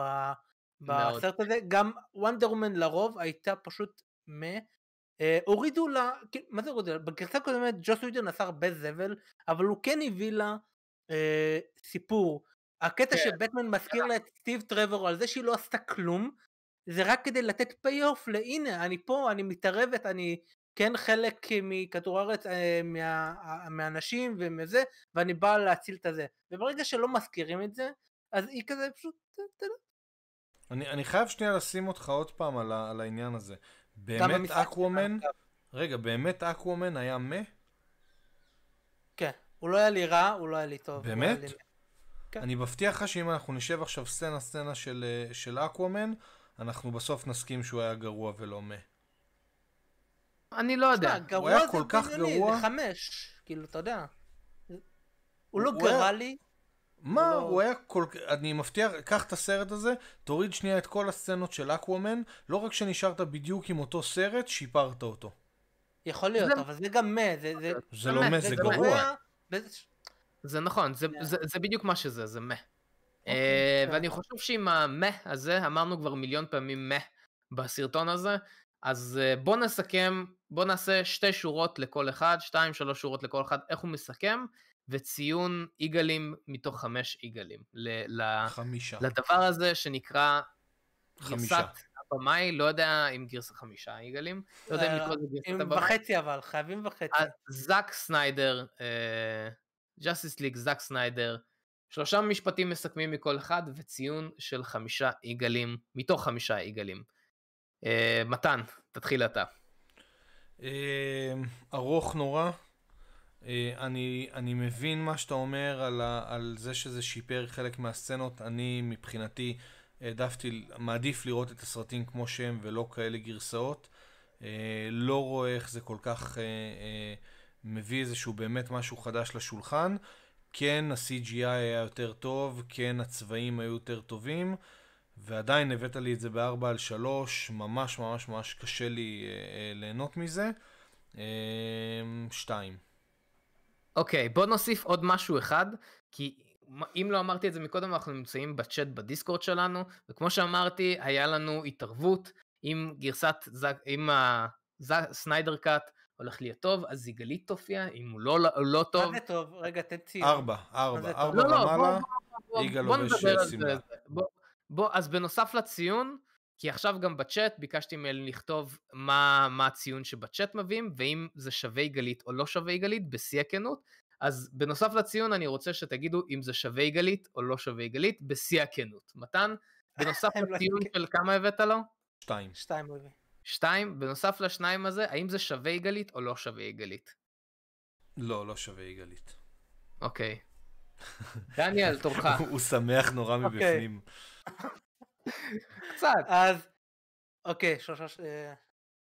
S2: מה בסרט הזה. גם וונדר וומן לרוב הייתה פשוט מה. אה, הורידו לה, מה זה הורידו לה? בגרסה הקודמת ג'וס וידון עשה הרבה זבל, אבל הוא כן הביא לה סיפור. הקטע כן. שבטמן מזכיר כן. לה את סטיב טרבור על זה שהיא לא עשתה כלום, זה רק כדי לתת פי-אוף להנה, אני פה, אני מתערבת, אני כן חלק מכדור הארץ, אה, מה, אה, מהאנשים ומזה, ואני בא להציל את הזה. וברגע שלא מזכירים את זה, אז היא כזה פשוט, לא
S3: אני, אני חייב שנייה לשים אותך עוד פעם על, על העניין הזה. באמת אקוומן, רגע, באמת אקוומן היה מה?
S2: כן, הוא לא היה לי רע, הוא לא היה לי טוב. באמת? לי...
S3: כן. אני מבטיח לך שאם אנחנו נשב עכשיו סצנה סצנה של, אה, של אקוומן, אנחנו בסוף נסכים שהוא היה גרוע ולא מה.
S1: אני לא יודע.
S3: הוא היה כל כך גרוע. זה
S2: חמש, כאילו, אתה יודע. הוא לא גרע לי.
S3: מה? הוא לא- היה כל כך... אני מבטיח, קח את הסרט הזה, תוריד שנייה את כל הסצנות של אקוומן, לא רק שנשארת בדיוק עם אותו סרט, שיפרת אותו. יכול
S1: להיות, אבל זה גם מה. זה לא מה, זה גרוע. זה נכון, זה בדיוק מה שזה, זה מה.
S3: אה, אוקיי, כן.
S1: ואני חושב שעם המה הזה, אמרנו כבר מיליון פעמים מה בסרטון הזה, אז אה, בוא נסכם, בוא נעשה שתי שורות לכל אחד, שתיים, שלוש שורות לכל אחד, איך הוא מסכם, וציון יגאלים מתוך חמש עיגלים. חמישה. לדבר הזה שנקרא חמישה. גרסת הבמאי, לא יודע אם גרסה חמישה יגאלים, לא יודע אם אה, לקרוא לזה גרסת הבמאי. וחצי אבל, חייבים וחצי. זאק סניידר, ג'אסיס ליג זאק סניידר, שלושה משפטים מסכמים מכל אחד וציון של חמישה עיגלים, מתוך חמישה עיגלים. אה, מתן, תתחיל אתה.
S3: אה, ארוך נורא. אה, אני, אני מבין מה שאתה אומר על, ה, על זה שזה שיפר חלק מהסצנות. אני מבחינתי העדפתי, מעדיף לראות את הסרטים כמו שהם ולא כאלה גרסאות. אה, לא רואה איך זה כל כך אה, אה, מביא איזשהו באמת משהו חדש לשולחן. אה, כן ה-CGI היה יותר טוב, כן הצבעים היו יותר טובים, ועדיין הבאת לי את זה בארבע על שלוש, ממש ממש ממש קשה לי אה, אה ליהנות מזה. אה, שתיים. אוקיי, okay, בוא נוסיף עוד משהו אחד, כי
S1: אם לא אמרתי את זה מקודם, אנחנו נמצאים בצ'אט בדיסקורד שלנו, וכמו שאמרתי, היה לנו התערבות עם גרסת, עם הסניידר קאט, הולך להיות טוב, אז זיגלית תופיע, אם הוא לא, לא לא טוב... מה זה טוב? רגע, תן ציון. ארבע, ארבע, ארבע לא, לא, ומעלה, יגאל לובש שמלה. אז בנוסף לציון, כי עכשיו גם בצ'אט ביקשתי מהם לכתוב מה, מה הציון שבצ'אט מביאים, ואם זה שווה יגלית או לא שווה יגלית, בשיא הכנות. אז בנוסף לציון אני רוצה שתגידו אם זה שווה יגלית או לא שווה יגלית, בשיא הכנות. מתן, בנוסף לא לציון של כמה הבאת לו? שתיים. שתיים הוא אוקיי. הביא. שתיים, בנוסף לשניים הזה, האם זה שווה יגלית או לא שווה יגלית? לא, לא שווה יגלית.
S3: אוקיי. דניאל, תורך. הוא שמח נורא אוקיי. מבפנים.
S2: קצת. אז, אוקיי, אה,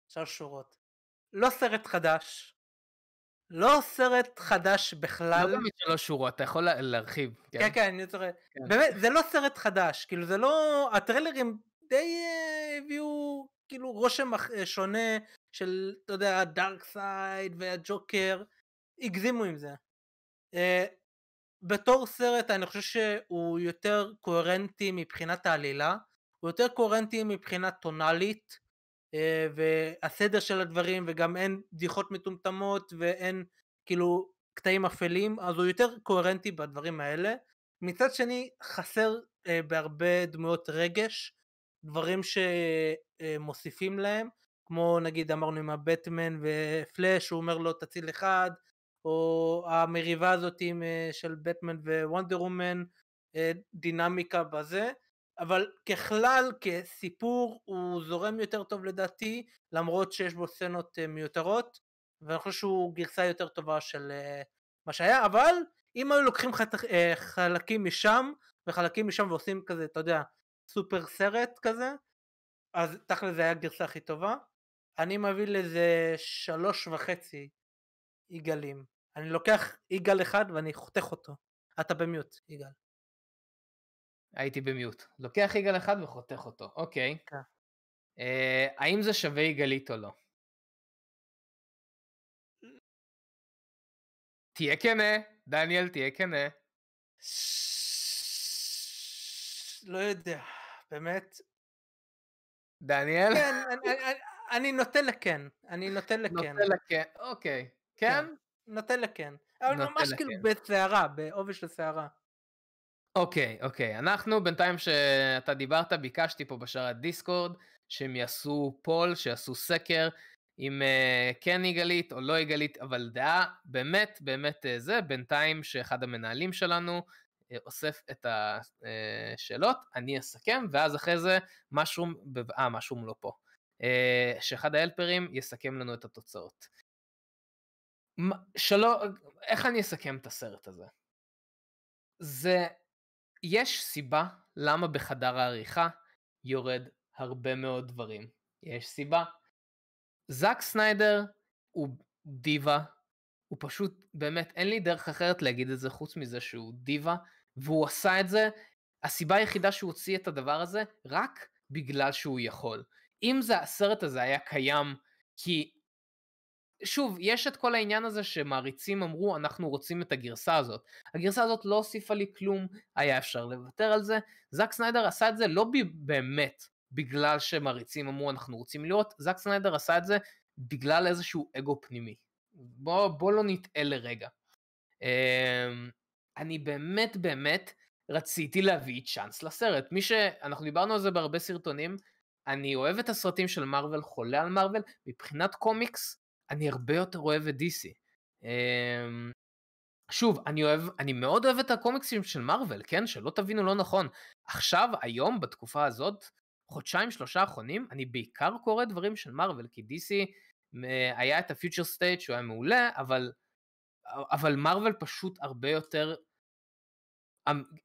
S2: שלוש שורות. לא סרט חדש. לא סרט חדש בכלל. לא באמת
S1: שלוש שורות, אתה יכול להרחיב.
S2: כן, כן, כן אני צריך... כן. באמת, זה לא סרט חדש. כאילו, זה לא... הטריילרים די אה, הביאו כאילו רושם אה, שונה של, אתה יודע, הדארק סייד והג'וקר, הגזימו עם זה. Uh, בתור סרט אני חושב שהוא יותר קוהרנטי מבחינת העלילה, הוא יותר קוהרנטי מבחינה טונאלית, uh, והסדר של הדברים, וגם אין בדיחות מטומטמות, ואין כאילו קטעים אפלים, אז הוא יותר קוהרנטי בדברים האלה. מצד שני, חסר uh, בהרבה דמויות רגש, דברים ש... אה, מוסיפים להם, כמו נגיד אמרנו עם הבטמן ופלאש, הוא אומר לו תציל אחד, או המריבה הזאת עם, אה, של בטמן ווונדר אומן, אה, דינמיקה בזה, אבל ככלל, כסיפור, הוא זורם יותר טוב לדעתי, למרות שיש בו סצנות מיותרות, ואני חושב שהוא גרסה יותר טובה של מה שהיה, אבל אם היו לוקחים חלקים משם, וחלקים משם ועושים כזה, אתה יודע, סופר סרט כזה, אז תכל'ס זה היה הגרסה הכי טובה. אני מביא לזה שלוש וחצי יגאלים. אני לוקח יגאל אחד ואני חותך אותו. אתה במיוט, יגאל.
S1: הייתי במיוט. לוקח יגאל אחד וחותך אותו, אוקיי. כן. אה, האם זה שווה יגאלית או לא? תהיה כנה, דניאל, תהיה כנה.
S2: לא יודע, באמת,
S1: דניאל? כן,
S2: אני, אני, אני נותן לכן, אני נותן לכן. נותן לכן, אוקיי. כן? כן? נותן לכן. אבל ממש כאילו בסערה, בעובי של סערה.
S1: אוקיי, אוקיי. אנחנו, בינתיים שאתה דיברת, ביקשתי פה בשרת דיסקורד, שהם יעשו פול, שיעשו סקר, אם uh, כן יגלית או לא יגלית, אבל דעה באמת באמת uh, זה, בינתיים שאחד המנהלים שלנו, אוסף את השאלות, אני אסכם, ואז אחרי זה משרום, אה, משרום לא פה. אה, שאחד ההלפרים יסכם לנו את התוצאות. שלא, איך אני אסכם את הסרט הזה? זה, יש סיבה למה בחדר העריכה יורד הרבה מאוד דברים. יש סיבה. זאק סניידר הוא דיווה, הוא פשוט, באמת, אין לי דרך אחרת להגיד את זה חוץ מזה שהוא דיווה. והוא עשה את זה, הסיבה היחידה שהוא הוציא את הדבר הזה, רק בגלל שהוא יכול. אם זה הסרט הזה היה קיים, כי שוב, יש את כל העניין הזה שמעריצים אמרו אנחנו רוצים את הגרסה הזאת. הגרסה הזאת לא הוסיפה לי כלום, היה אפשר לוותר על זה. זאק סניידר עשה את זה לא באמת בגלל שמעריצים אמרו אנחנו רוצים לראות, זאק סניידר עשה את זה בגלל איזשהו אגו פנימי. בוא, בוא לא נטעה לרגע. אמ, אני באמת באמת רציתי להביא צ'אנס לסרט. מי ש... אנחנו דיברנו על זה בהרבה סרטונים, אני אוהב את הסרטים של מארוול, חולה על מארוול, מבחינת קומיקס אני הרבה יותר אוהב את DC. אמ, שוב, אני אוהב, אני מאוד אוהב את הקומיקסים של מארוול, כן? שלא תבינו לא נכון. עכשיו, היום, בתקופה הזאת, חודשיים שלושה האחרונים, אני בעיקר קורא דברים של מארוול, כי DC היה את הפיוטר סטייט שהוא היה מעולה, אבל, אבל מארוול פשוט הרבה יותר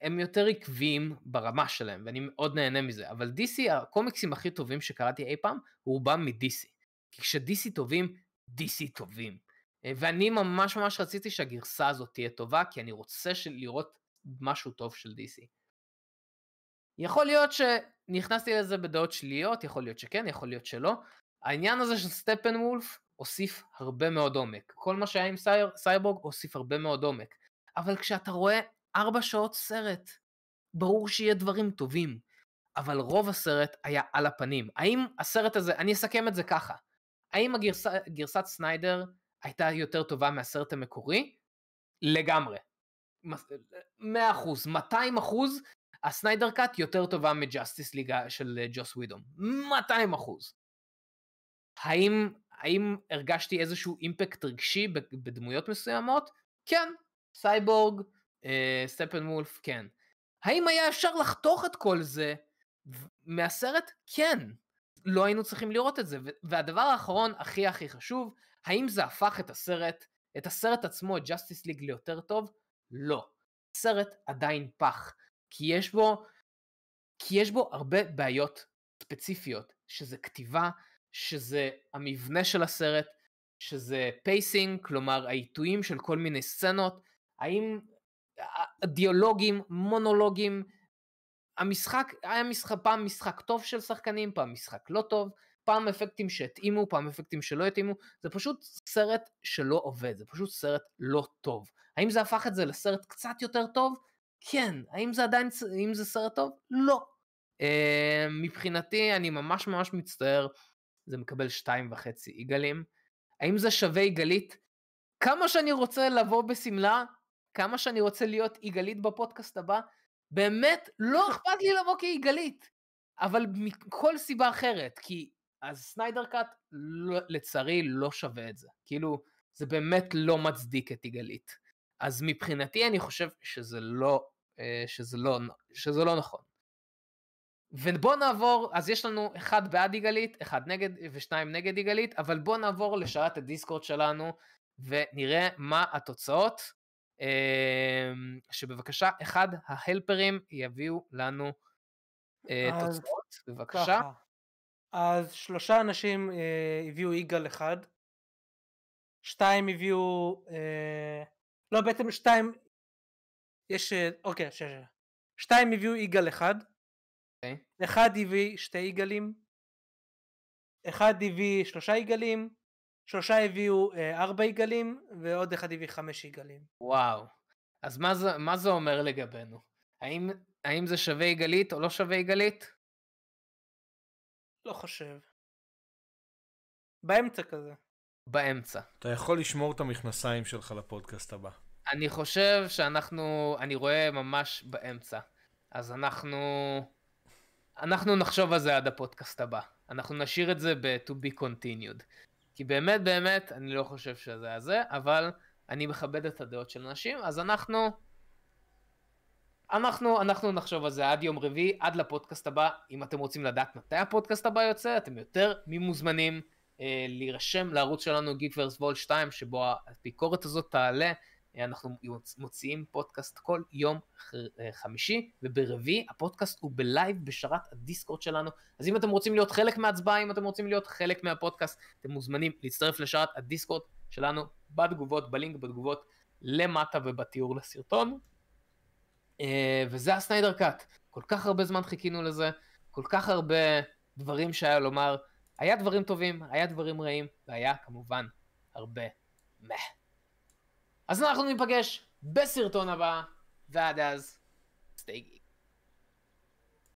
S1: הם יותר עקביים ברמה שלהם ואני מאוד נהנה מזה אבל DC הקומיקסים הכי טובים שקראתי אי פעם הוא בא מ-DC כי כש-DC טובים DC טובים אה, ואני ממש ממש רציתי שהגרסה הזאת תהיה טובה כי אני רוצה לראות משהו טוב של DC. יכול להיות שנכנסתי לזה בדעות שליליות יכול להיות שכן יכול להיות שלא העניין הזה של סטפן וולף הוסיף הרבה מאוד עומק כל מה שהיה עם סייבורג הוסיף הרבה מאוד עומק אבל כשאתה רואה ארבע שעות סרט. ברור שיהיה דברים טובים, אבל רוב הסרט היה על הפנים. האם הסרט הזה, אני אסכם את זה ככה, האם הגרסה, גרסת סניידר הייתה יותר טובה מהסרט המקורי? לגמרי. 100%, 200 אחוז, הסניידר קאט יותר טובה מג'אסטיס ליגה של אה, ג'וס ווידום. 200 אחוז. האם, האם הרגשתי איזשהו אימפקט רגשי בדמויות מסוימות? כן, סייבורג, אה, סטפן וולף, כן. האם היה אפשר לחתוך את כל זה מהסרט? כן. לא היינו צריכים לראות את זה. והדבר האחרון, הכי הכי חשוב, האם זה הפך את הסרט, את הסרט עצמו, את ג'סטיס ליג, ליותר טוב? לא. הסרט עדיין פח. כי יש בו, כי יש בו הרבה בעיות ספציפיות, שזה כתיבה, שזה המבנה של הסרט, שזה פייסינג, כלומר העיתויים של כל מיני סצנות, האם דיאלוגים, מונולוגים. המשחק היה משחק, פעם משחק טוב של שחקנים, פעם משחק לא טוב, פעם אפקטים שהתאימו, פעם אפקטים שלא התאימו, זה פשוט סרט שלא עובד, זה פשוט סרט לא טוב. האם זה הפך את זה לסרט קצת יותר טוב? כן. האם זה עדיין, האם זה סרט טוב? לא. אה, מבחינתי אני ממש ממש מצטער, זה מקבל שתיים וחצי עיגלים. האם זה שווה עיגלית? כמה שאני רוצה לבוא בשמלה, כמה שאני רוצה להיות יגאלית בפודקאסט הבא, באמת לא אכפת לי לבוא כיגאלית, אבל מכל סיבה אחרת, כי אז סניידר קאט לא, לצערי לא שווה את זה. כאילו, זה באמת לא מצדיק את יגאלית. אז מבחינתי אני חושב שזה לא, אה, שזה לא, שזה לא נכון. ובוא נעבור, אז יש לנו אחד בעד יגאלית, אחד נגד ושניים נגד יגאלית, אבל בוא נעבור לשעת הדיסקורד שלנו ונראה מה התוצאות. אמ, שבבקשה אחד ההלפרים יביאו לנו אה, תוצאות, בבקשה.
S2: אז שלושה אנשים אה, הביאו יגאל אחד, שתיים הביאו, אה, לא בעצם שתיים, יש, אוקיי, שש. שתיים הביאו יגאל אחד, okay. אוקיי. אחד הביא שתי יגאלים, אחד הביא שלושה יגאלים, שלושה הביאו אה, ארבע יגלים ועוד אחד הביא חמש יגלים.
S1: וואו. אז מה זה, מה זה אומר לגבינו? האם, האם זה שווה יגלית או לא שווה יגלית? לא חושב. באמצע כזה.
S3: באמצע. אתה יכול לשמור את המכנסיים שלך לפודקאסט הבא.
S1: אני חושב שאנחנו, אני רואה ממש באמצע. אז אנחנו, אנחנו נחשוב על זה עד הפודקאסט הבא. אנחנו נשאיר את זה ב-to be continued. כי באמת באמת אני לא חושב שזה היה זה, אבל אני מכבד את הדעות של אנשים, אז אנחנו... אנחנו, אנחנו נחשוב על זה עד יום רביעי, עד לפודקאסט הבא. אם אתם רוצים לדעת מתי הפודקאסט הבא יוצא, אתם יותר ממוזמנים אה, להירשם לערוץ שלנו, Geekverse וול 2, שבו הביקורת הזאת תעלה. אנחנו מוציאים פודקאסט כל יום אה, חמישי, וברביעי הפודקאסט הוא בלייב בשרת הדיסקורד שלנו. אז אם אתם רוצים להיות חלק מההצבעה, אם אתם רוצים להיות חלק מהפודקאסט, אתם מוזמנים להצטרף לשרת הדיסקורד שלנו בתגובות, בלינק בתגובות למטה ובתיאור לסרטון. אה, וזה הסניידר קאט. כל כך הרבה זמן חיכינו לזה, כל כך הרבה דברים שהיה לומר. היה דברים טובים, היה דברים רעים, והיה כמובן הרבה מה. אז אנחנו ניפגש בסרטון הבא, ועד אז, סטייגי.